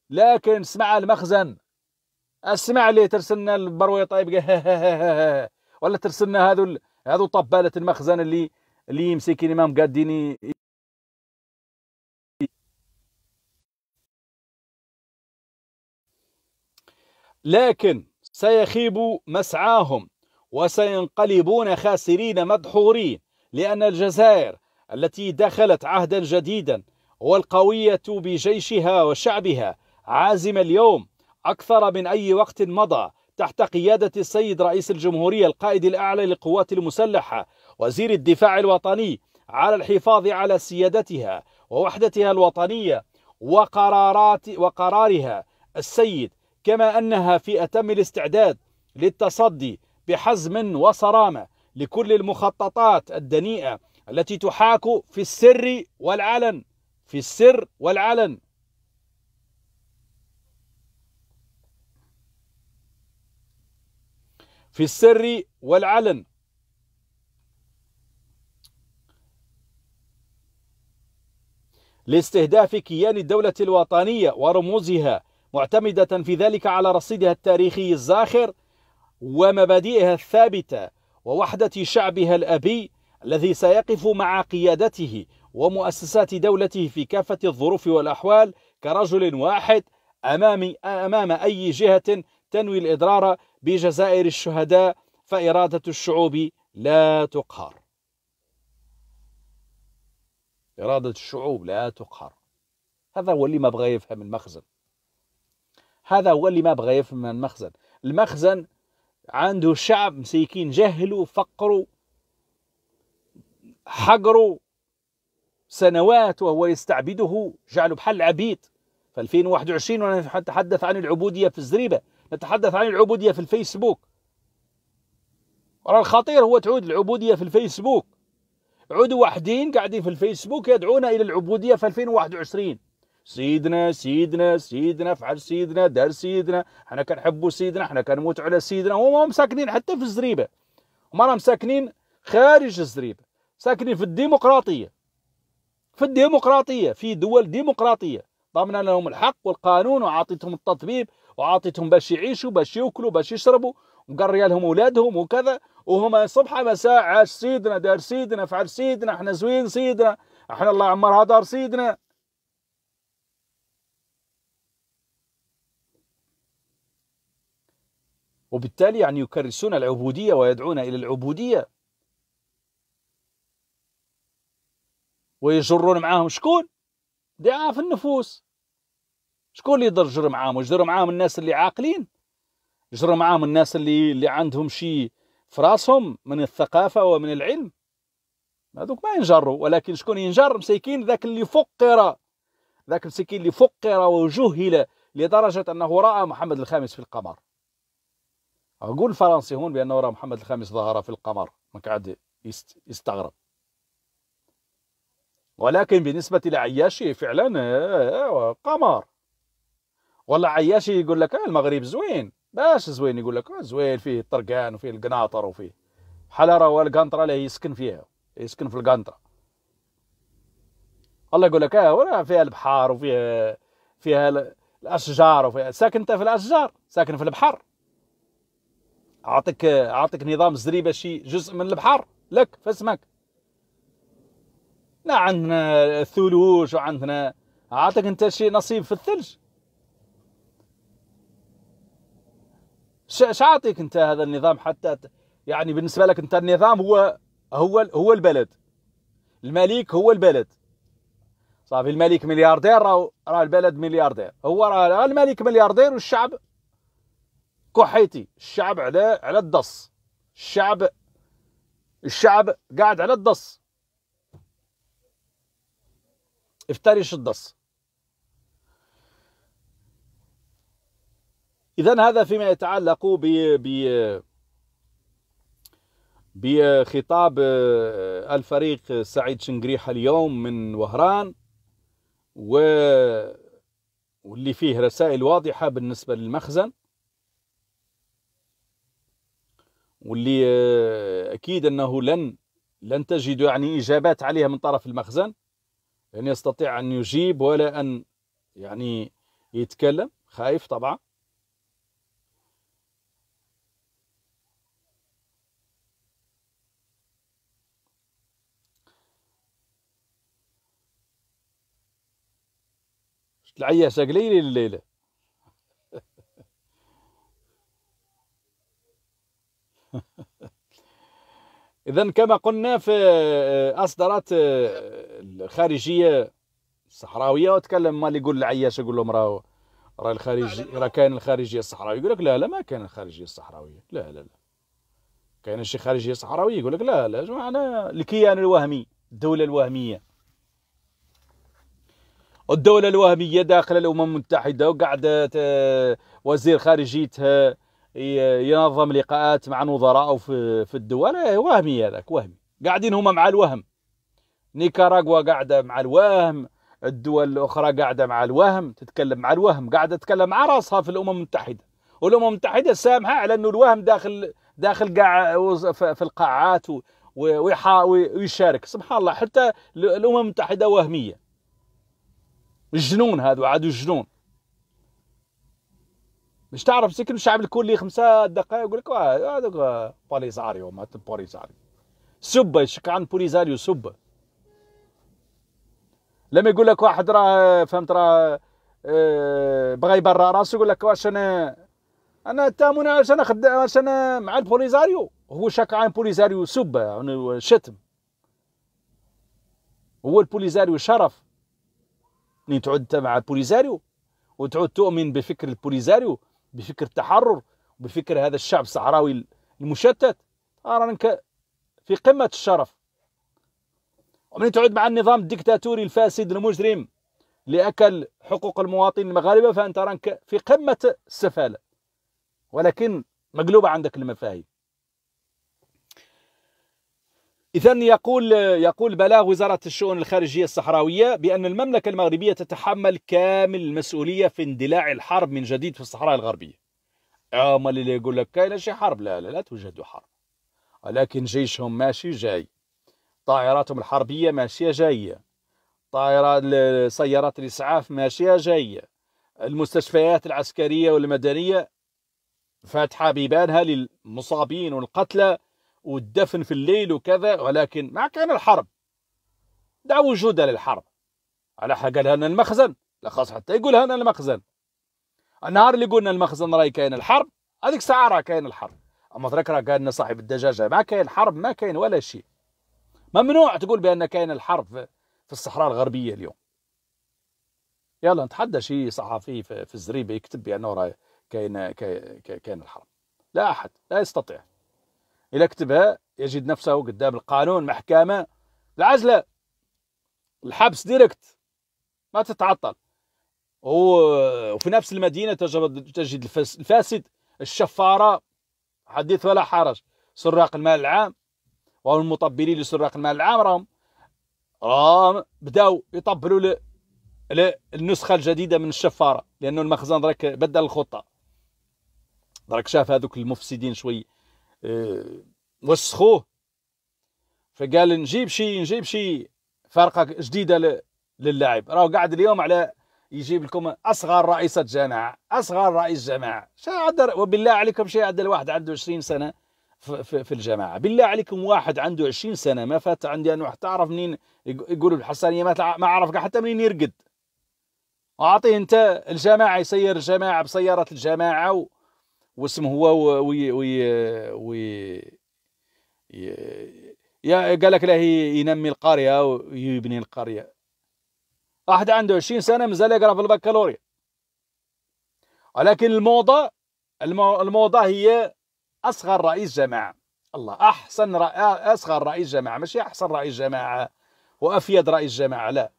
لكن اسمع المخزن اسمع لي ترسلنا البروية طيب ولا ترسلنا هذو هذو طباله المخزن اللي اللي يمسك ما مقاديني لكن سيخيب مسعاهم وسينقلبون خاسرين مدحورين لأن الجزائر التي دخلت عهدا جديدا والقوية بجيشها وشعبها عازمة اليوم أكثر من أي وقت مضى تحت قيادة السيد رئيس الجمهورية القائد الأعلى للقوات المسلحة وزير الدفاع الوطني على الحفاظ على سيادتها ووحدتها الوطنية وقرارات وقرارها السيد كما أنها في أتم الاستعداد للتصدي بحزم وصرامة لكل المخططات الدنيئة التي تحاك في السر والعلن في السر والعلن في السر والعلن لاستهداف كيان الدولة الوطنية ورموزها معتمدة في ذلك على رصيدها التاريخي الزاخر ومبادئها الثابتة ووحدة شعبها الأبي الذي سيقف مع قيادته ومؤسسات دولته في كافة الظروف والأحوال كرجل واحد أمام, أمام أي جهة تنوي الإضرار بجزائر الشهداء فإرادة الشعوب لا تقهر إرادة الشعوب لا تقهر هذا هو اللي ما بغى يفهم المخزن هذا هو اللي ما بغى يفهم المخزن المخزن عنده شعب مسيكين جهلوا فقروا حقروا سنوات وهو يستعبده جعله بحل عبيد في 2021 وانا نتحدث عن العبوديه في الزريبه نتحدث عن العبوديه في الفيسبوك الخطير هو تعود العبوديه في الفيسبوك عدوا وحدين قاعدين في الفيسبوك يدعونا الى العبوديه في 2021 سيدنا سيدنا سيدنا فعل سيدنا دار سيدنا احنا كنحبوا سيدنا احنا كنموت على سيدنا هما هم ساكنين حتى في الزريبه هما راهم ساكنين خارج الزريبه ساكنين في الديمقراطيه في الديمقراطيه في دول ديمقراطيه ضمن لهم الحق والقانون وعطيتهم التطبيب وعطيتهم باش يعيشوا باش ياكلوا باش يشربوا وقري لهم اولادهم وكذا وهما صبح مساء عاش سيدنا دار سيدنا فعل سيدنا احنا زوين سيدنا احنا الله عمرها دار سيدنا وبالتالي يعني يكرسون العبودية ويدعون إلى العبودية ويجرون معاهم شكون ضعاف النفوس شكون اللي يضر يجر معاهم يجر معاهم الناس اللي عاقلين يجر معاهم الناس اللي اللي عندهم شيء في راسهم من الثقافة ومن العلم هذوك ما ينجروا ولكن شكون ينجر مسكين ذاك اللي فقر ذاك المسكين اللي فقر وجهل لدرجة أنه رأى محمد الخامس في القمر أقول الفرنسي هون بأنه رأى محمد الخامس ظهر في القمر ما قعد يستغرب ولكن بالنسبة لعياشي فعلا آه، قمر ولا عياشي يقول لك آه، المغرب زوين باش زوين يقول لك زوين فيه الطرقان وفيه القناطر وفيه بحال راه القنطره اللي يسكن فيها يسكن في القنطره الله يقول لك اه وراه فيها البحار وفيها فيها الاشجار وفيها ساكن انت في الاشجار ساكن في البحر اعطيك اعطيك نظام زريبة شي جزء من البحر لك في اسمك لا عندنا الثلوج وعندنا اعطيك انت شي نصيب في الثلج شاعطيك انت هذا النظام حتى يعني بالنسبه لك انت النظام هو هو هو البلد الملك هو البلد صافي الملك ملياردير راه راه البلد ملياردير هو راه الملك ملياردير والشعب كحيتي الشعب على على الدص الشعب الشعب قاعد على الدص افترش الدص إذا هذا فيما يتعلق ب ب بخطاب آه، الفريق سعيد شنقريحة اليوم من وهران و واللي فيه رسائل واضحة بالنسبة للمخزن واللي آه، أكيد أنه لن لن تجد يعني إجابات عليها من طرف المخزن لن يستطيع أن يجيب ولا أن يعني يتكلم خايف طبعا العياسه قليله الليله اذا كما قلنا في اصدرت الخارجيه الصحراويه وتكلم مال يقول العياش يقول لهم راه راه الخارجي راه كاين الخارجيه الصحراويه يقول لك لا لا ما كاين الخارجيه الصحراويه لا لا لا كاين شي خارجيه صحراويه يقول لك لا لا جمعنا جماعه انا الكيان الوهمي الدوله الوهميه الدولة الوهمية داخل الأمم المتحدة وقاعدة آه، وزير خارجيتها آه، ينظم لقاءات مع نظراء في الدول إيه، وهمي هذاك وهمي قاعدين هما مع الوهم نيكاراغوا قاعدة مع الوهم الدول الأخرى قاعدة مع الوهم تتكلم مع الوهم قاعدة تتكلم مع راسها في الأمم المتحدة والأمم المتحدة سامحة على أنه الوهم داخل داخل قاع في القاعات ويشارك سبحان الله حتى الأمم المتحدة وهمية الجنون هذا عادوا الجنون باش تعرف سكن الشعب الكلي خمسة دقائق يقول لك هذاك بوليزاريو ما بوليزاريو سب شك عن بوليزاريو سب لما يقول لك واحد راه فهمت راه آه، بغى يبرر راسه يقول لك واش انا انا تامونا واش انا خد... انا مع البوليزاريو هو شك عن بوليزاريو سب يعني شتم هو البوليزاريو شرف ان تعود تبع بوليزاريو وتعود تؤمن بفكر البوليزاريو بفكر التحرر بفكر هذا الشعب الصحراوي المشتت آه، راك في قمه الشرف ومن تعود مع النظام الدكتاتوري الفاسد المجرم لاكل حقوق المواطنين المغاربه فانت رانك في قمه السفاله ولكن مقلوبه عندك المفاهيم إذا يقول يقول بلاغ وزارة الشؤون الخارجية الصحراوية بأن المملكة المغربية تتحمل كامل المسؤولية في اندلاع الحرب من جديد في الصحراء الغربية. أما اللي يقول لك كاينة شي حرب لا لا لا توجد حرب. ولكن جيشهم ماشي جاي. طائراتهم الحربية ماشية جاية. طائرات سيارات الإسعاف ماشية جاية. المستشفيات العسكرية والمدنية فاتحة بيبانها للمصابين والقتلى والدفن في الليل وكذا ولكن ما كان الحرب لا وجود للحرب على حاجة لنا المخزن لا خاص حتى يقولها لنا المخزن النهار اللي قلنا المخزن راي كاين الحرب هذيك الساعة راه كاين الحرب أما تراك راه لنا صاحب الدجاجة ما كاين حرب ما كاين ولا شيء ممنوع تقول بأن كاين الحرب في الصحراء الغربية اليوم يلا نتحدى شي صحفي في الزريبة يكتب بأنه راه كاين كاين الحرب لا أحد لا يستطيع إذا كتبها يجد نفسه قدام القانون محكمة العزلة الحبس ديركت ما تتعطل وفي نفس المدينة تجد الفاسد الشفارة حديث ولا حرج سراق المال العام والمطبلين لسراق المال العام راهم راهم بداو يطبلوا النسخة الجديدة من الشفارة لأنه المخزن درك بدل الخطة درك شاف هذوك المفسدين شوي آه، وسخوه فقال نجيب شي نجيب شي فرقه جديده للاعب راهو قاعد اليوم على يجيب لكم اصغر رئيسة جامعة اصغر رئيس جامعة عدر وبالله عليكم شي عدل واحد عنده 20 سنة في, الجماعة بالله عليكم واحد عنده 20 سنة ما فات عندي انا حتى عرف منين يقولوا الحسانية ما ما حتى منين يرقد أعطيه انت الجماعة يسير الجماعة بسيارة الجماعة و... واسم هو وي وي وي يا قال لك راه ينمي القريه ويبني القريه واحد عنده 20 سنه مازال يقرا في البكالوريا ولكن الموضه الموضه هي اصغر رئيس جماعه الله احسن رأ... اصغر رئيس جماعه ماشي احسن رئيس جماعه وافيد رئيس جماعه لا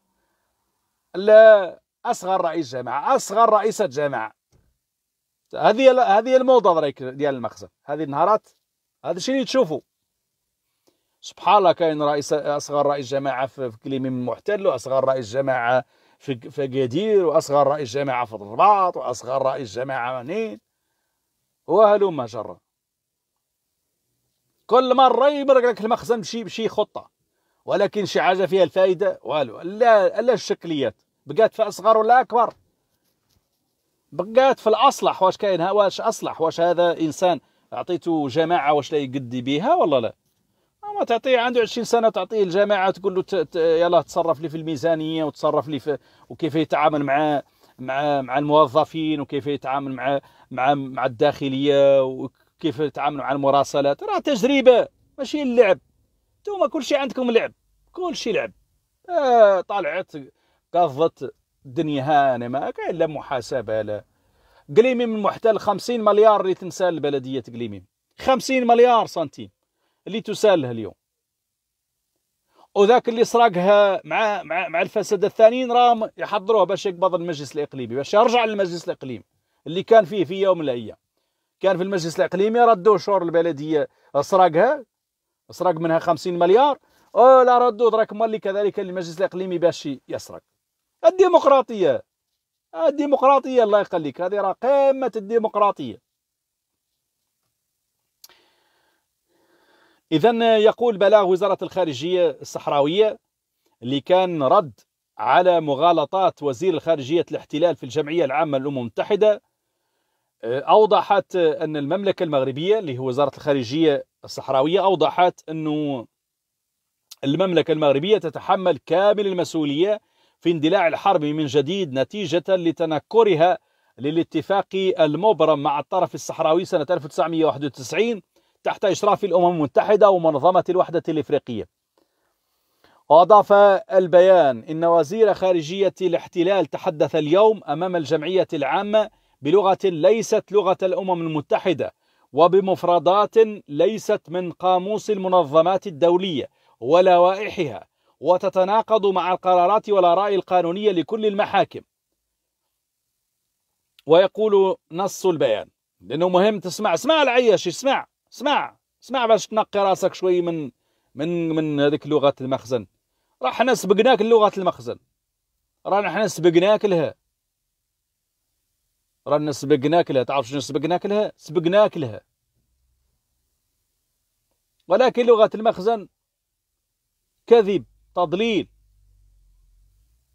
لا اصغر رئيس جماعه اصغر رئيسه جماعه هذه هذه الموضه ديال المخزن هذه النهارات هذا الشيء اللي تشوفوا سبحان الله كاين رئيس اصغر رئيس جماعه في كليمي المحتل واصغر رئيس جماعه في في واصغر رئيس جماعه في الرباط واصغر رئيس جماعه منين ما جرا كل مره يبرق لك المخزن بشي بشي خطه ولكن شي حاجه فيها الفائده والو لا لا الشكليات بقات في اصغر ولا اكبر بقات في الاصلح واش كاين واش اصلح واش هذا انسان اعطيته جماعه واش لا يقدي بها ولا لا ما تعطيه عنده 20 سنه تعطيه الجماعه تقول له يلا تصرف لي في الميزانيه وتصرف لي في وكيف يتعامل مع مع مع الموظفين وكيف يتعامل مع مع مع الداخليه وكيف يتعامل مع المراسلات راه تجربه ماشي اللعب انتوما كل شيء عندكم لعب كل شيء لعب آه طالعت قضت الدنيا هانه ما كاين لا محاسبه لا قليميم محتل 50 مليار اللي تنسال لبلديه قليميم 50 مليار سنتيم اللي تسالها اليوم وذاك اللي سرقها مع مع مع الفساد الثانيين راهم يحضروه باش يقبض المجلس الاقليمي باش يرجع للمجلس الاقليمي اللي كان فيه في يوم من الايام كان في المجلس الاقليمي ردوا شور البلديه سرقها سرق منها 50 مليار لا ردوا دراك مالي كذلك المجلس الاقليمي باش يسرق الديمقراطيه الديمقراطيه الله يخليك هذه راه قمه الديمقراطيه اذا يقول بلاغ وزاره الخارجيه الصحراويه اللي كان رد على مغالطات وزير الخارجيه الاحتلال في الجمعيه العامه للامم المتحده آه، اوضحت ان المملكه المغربيه اللي هي وزاره الخارجيه الصحراويه اوضحت انه المملكه المغربيه تتحمل كامل المسؤوليه في اندلاع الحرب من جديد نتيجة لتنكرها للاتفاق المبرم مع الطرف الصحراوي سنة 1991 تحت إشراف الأمم المتحدة ومنظمة الوحدة الإفريقية وأضاف البيان إن وزير خارجية الاحتلال تحدث اليوم أمام الجمعية العامة بلغة ليست لغة الأمم المتحدة وبمفردات ليست من قاموس المنظمات الدولية ولوائحها وتتناقض مع القرارات والآراء القانونية لكل المحاكم ويقول نص البيان لأنه مهم تسمع اسمع العيش اسمع اسمع اسمع باش تنقي راسك شوي من من من هذيك لغة المخزن راه حنا سبقناك لغة المخزن رانا حنا سبقناك لها رانا سبقناك لها تعرف شنو سبقناك لها سبقناك لها ولكن لغة المخزن كذب تضليل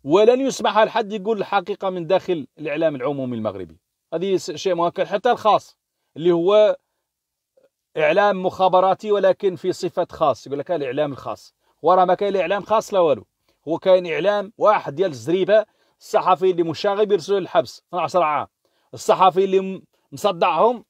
ولن يسمح لحد يقول الحقيقة من داخل الإعلام العمومي المغربي هذه شيء مؤكد حتى الخاص اللي هو إعلام مخابراتي ولكن في صفة خاص يقول لك الإعلام الخاص وراه ما كاين إعلام خاص لا والو هو كاين إعلام واحد ديال الزريبة الصحفي اللي مشاغب يرسلوا للحبس 12 عام الصحفي اللي مصدعهم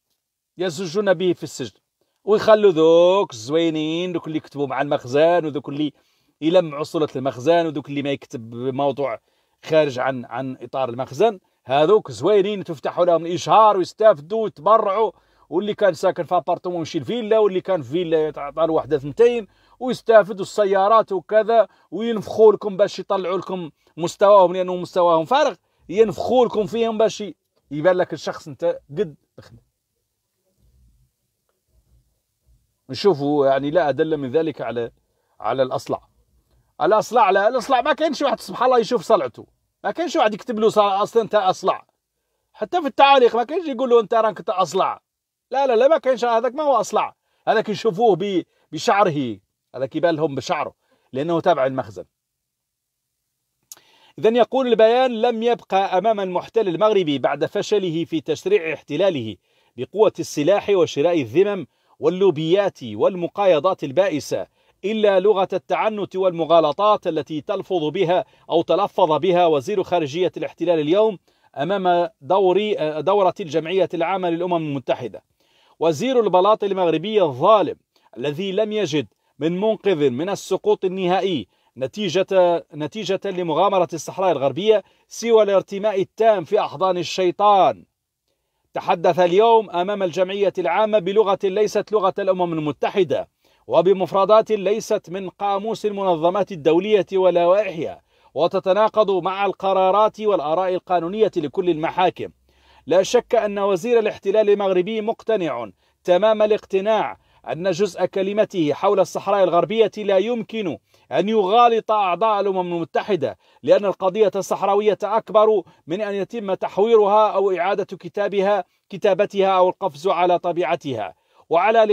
يزجون به في السجن ويخلوا ذوك الزوينين ذوك اللي كتبوا مع المخزن وذوك اللي يلمعوا صوره المخزن ودوك اللي ما يكتب موضوع خارج عن عن اطار المخزن هذوك زوينين تفتحوا لهم الاشهار ويستافدوا ويتبرعوا واللي كان ساكن في ابارتمون يمشي الفيلا واللي كان في فيلا يتعطى وحده ثنتين ويستافدوا السيارات وكذا وينفخوا لكم باش يطلعوا لكم مستواهم لانه مستواهم فارغ ينفخوا لكم فيهم باش يبان لك الشخص انت قد تخدم نشوفوا يعني لا ادل من ذلك على على الاصلع الاصلع لا الاصلع ما كانش واحد سبحان الله يشوف صلعته ما كانش واحد يكتب له اصلا انت اصلع حتى في التعاليق ما كانش يقول له انت راك انت اصلع لا لا لا ما كانش هذاك ما هو اصلع هذاك يشوفوه بشعره هذاك يبان لهم بشعره لانه تابع المخزن إذا يقول البيان لم يبقى أمام المحتل المغربي بعد فشله في تشريع احتلاله بقوة السلاح وشراء الذمم واللوبيات والمقايضات البائسة إلا لغة التعنت والمغالطات التي تلفظ بها أو تلفظ بها وزير خارجية الاحتلال اليوم أمام دور دورة الجمعية العامة للأمم المتحدة وزير البلاط المغربي الظالم الذي لم يجد من منقذ من السقوط النهائي نتيجة, نتيجة لمغامرة الصحراء الغربية سوى الارتماء التام في أحضان الشيطان تحدث اليوم أمام الجمعية العامة بلغة ليست لغة الأمم المتحدة وبمفردات ليست من قاموس المنظمات الدولية ولوائحها وتتناقض مع القرارات والآراء القانونية لكل المحاكم لا شك أن وزير الاحتلال المغربي مقتنع تمام الاقتناع أن جزء كلمته حول الصحراء الغربية لا يمكن أن يغالط أعضاء الأمم المتحدة لأن القضية الصحراوية أكبر من أن يتم تحويرها أو إعادة كتابها كتابتها أو القفز على طبيعتها وعلى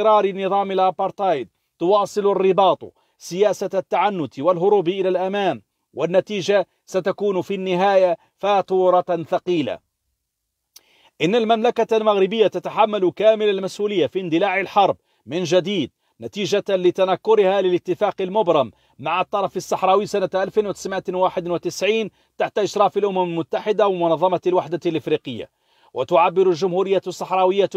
غرار نظام الأبارتايد تواصل الرباط سياسة التعنت والهروب إلى الأمام والنتيجة ستكون في النهاية فاتورة ثقيلة إن المملكة المغربية تتحمل كامل المسؤولية في اندلاع الحرب من جديد نتيجة لتنكرها للاتفاق المبرم مع الطرف الصحراوي سنة 1991 تحت إشراف الأمم المتحدة ومنظمة الوحدة الإفريقية وتعبر الجمهورية الصحراوية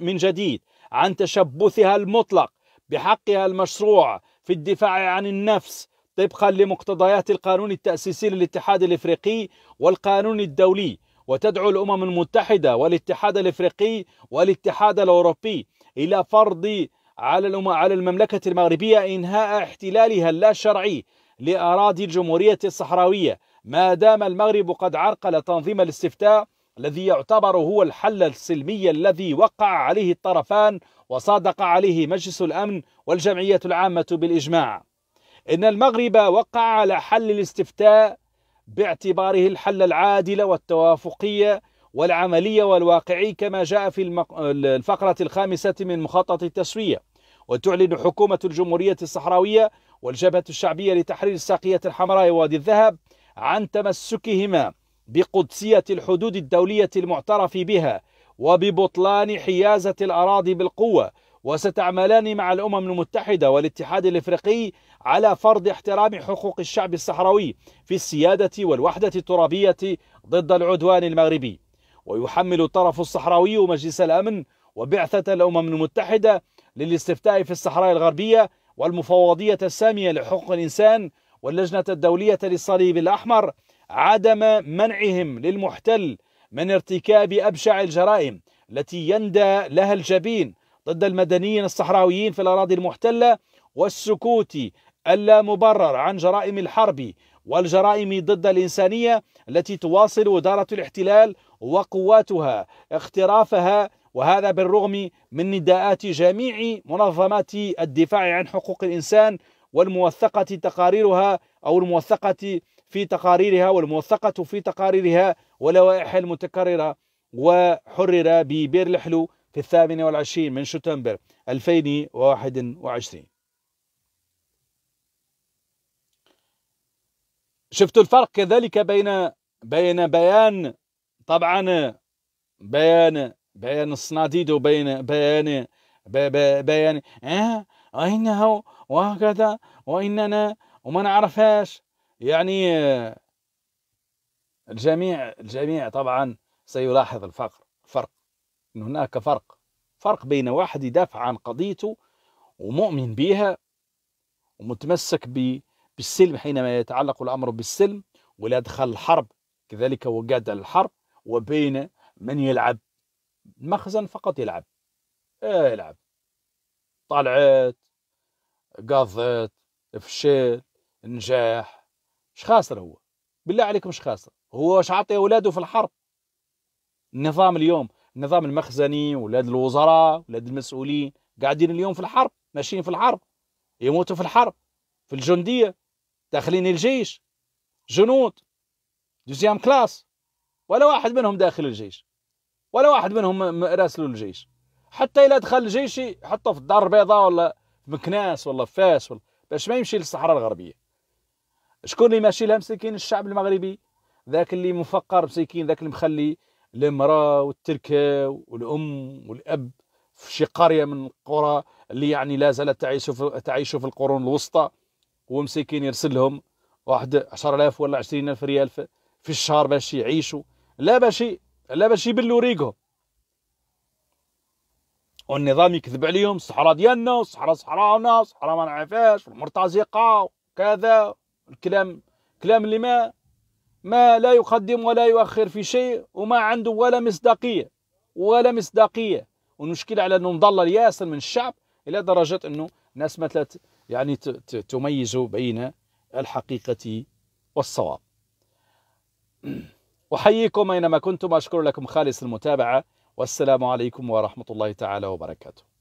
من جديد عن تشبثها المطلق بحقها المشروع في الدفاع عن النفس طبقا لمقتضيات القانون التأسيسي للاتحاد الإفريقي والقانون الدولي وتدعو الأمم المتحدة والاتحاد الإفريقي والاتحاد الأوروبي إلى فرض على على المملكة المغربية إنهاء احتلالها اللا شرعي لأراضي الجمهورية الصحراوية ما دام المغرب قد عرقل تنظيم الاستفتاء الذي يعتبر هو الحل السلمي الذي وقع عليه الطرفان وصادق عليه مجلس الأمن والجمعية العامة بالإجماع إن المغرب وقع على حل الاستفتاء باعتباره الحل العادل والتوافقية والعملية والواقعي كما جاء في الفقرة الخامسة من مخطط التسوية وتعلن حكومة الجمهورية الصحراوية والجبهة الشعبية لتحرير الساقية الحمراء ووادي الذهب عن تمسكهما بقدسية الحدود الدولية المعترف بها وببطلان حيازة الأراضي بالقوة وستعملان مع الأمم المتحدة والاتحاد الإفريقي على فرض احترام حقوق الشعب الصحراوي في السيادة والوحدة الترابية ضد العدوان المغربي ويحمل الطرف الصحراوي مجلس الأمن وبعثة الأمم المتحدة للاستفتاء في الصحراء الغربية والمفوضية السامية لحقوق الإنسان واللجنة الدولية للصليب الأحمر عدم منعهم للمحتل من ارتكاب أبشع الجرائم التي يندى لها الجبين ضد المدنيين الصحراويين في الأراضي المحتلة والسكوت اللامبرر عن جرائم الحرب والجرائم ضد الإنسانية التي تواصل إدارة الاحتلال وقواتها اخترافها وهذا بالرغم من نداءات جميع منظمات الدفاع عن حقوق الإنسان والموثقة تقاريرها أو الموثقة في تقاريرها والموثقة في تقاريرها ولوائحها المتكررة وحرر ببير الحلو في الثامن والعشرين من شتنبر 2021 شفت الفرق كذلك بين بين بيان طبعا بيان بيان الصناديد وبين بيان بيان اه انه وهكذا واننا وما نعرفهاش يعني آه، الجميع الجميع طبعا سيلاحظ الفقر فرق ان هناك فرق فرق بين واحد يدافع عن قضيته ومؤمن بها ومتمسك بالسلم حينما يتعلق الامر بالسلم ولا دخل الحرب كذلك وقاد الحرب وبين من يلعب المخزن فقط يلعب آه يلعب طلعت قضت فشل نجاح اش خاسر هو بالله عليكم اش خاسر هو واش عطي اولاده في الحرب النظام اليوم النظام المخزني ولاد الوزراء ولاد المسؤولين قاعدين اليوم في الحرب ماشيين في الحرب يموتوا في الحرب في الجنديه داخلين الجيش جنود دوزيام كلاس ولا واحد منهم داخل الجيش ولا واحد منهم راسلوا الجيش حتى إلا دخل الجيش حطه في الدار البيضاء ولا في مكناس ولا في فاس ولا باش ما يمشي للصحراء الغربيه شكون اللي ماشي لها مسكين الشعب المغربي ذاك اللي مفقر مسكين ذاك اللي مخلي المراه والتركه والام والاب في شي قريه من القرى اللي يعني لا زالت تعيش في تعيش في القرون الوسطى ومسكين يرسل لهم واحد 10000 ولا 20000 ريال في, الشهر باش يعيشوا لا باش لا باش يبلوا ريقهم والنظام يكذب عليهم الصحراء ديالنا والصحراء صحرانا الصحراء ما نعرفهاش والمرتزقه وكذا الكلام كلام اللي ما ما لا يقدم ولا يؤخر في شيء وما عنده ولا مصداقية ولا مصداقية والمشكلة على أنه مضلل ياسر من الشعب إلى درجة أنه الناس مثلا يعني تميز بين الحقيقة والصواب أحييكم أينما كنتم أشكر لكم خالص المتابعة والسلام عليكم ورحمة الله تعالى وبركاته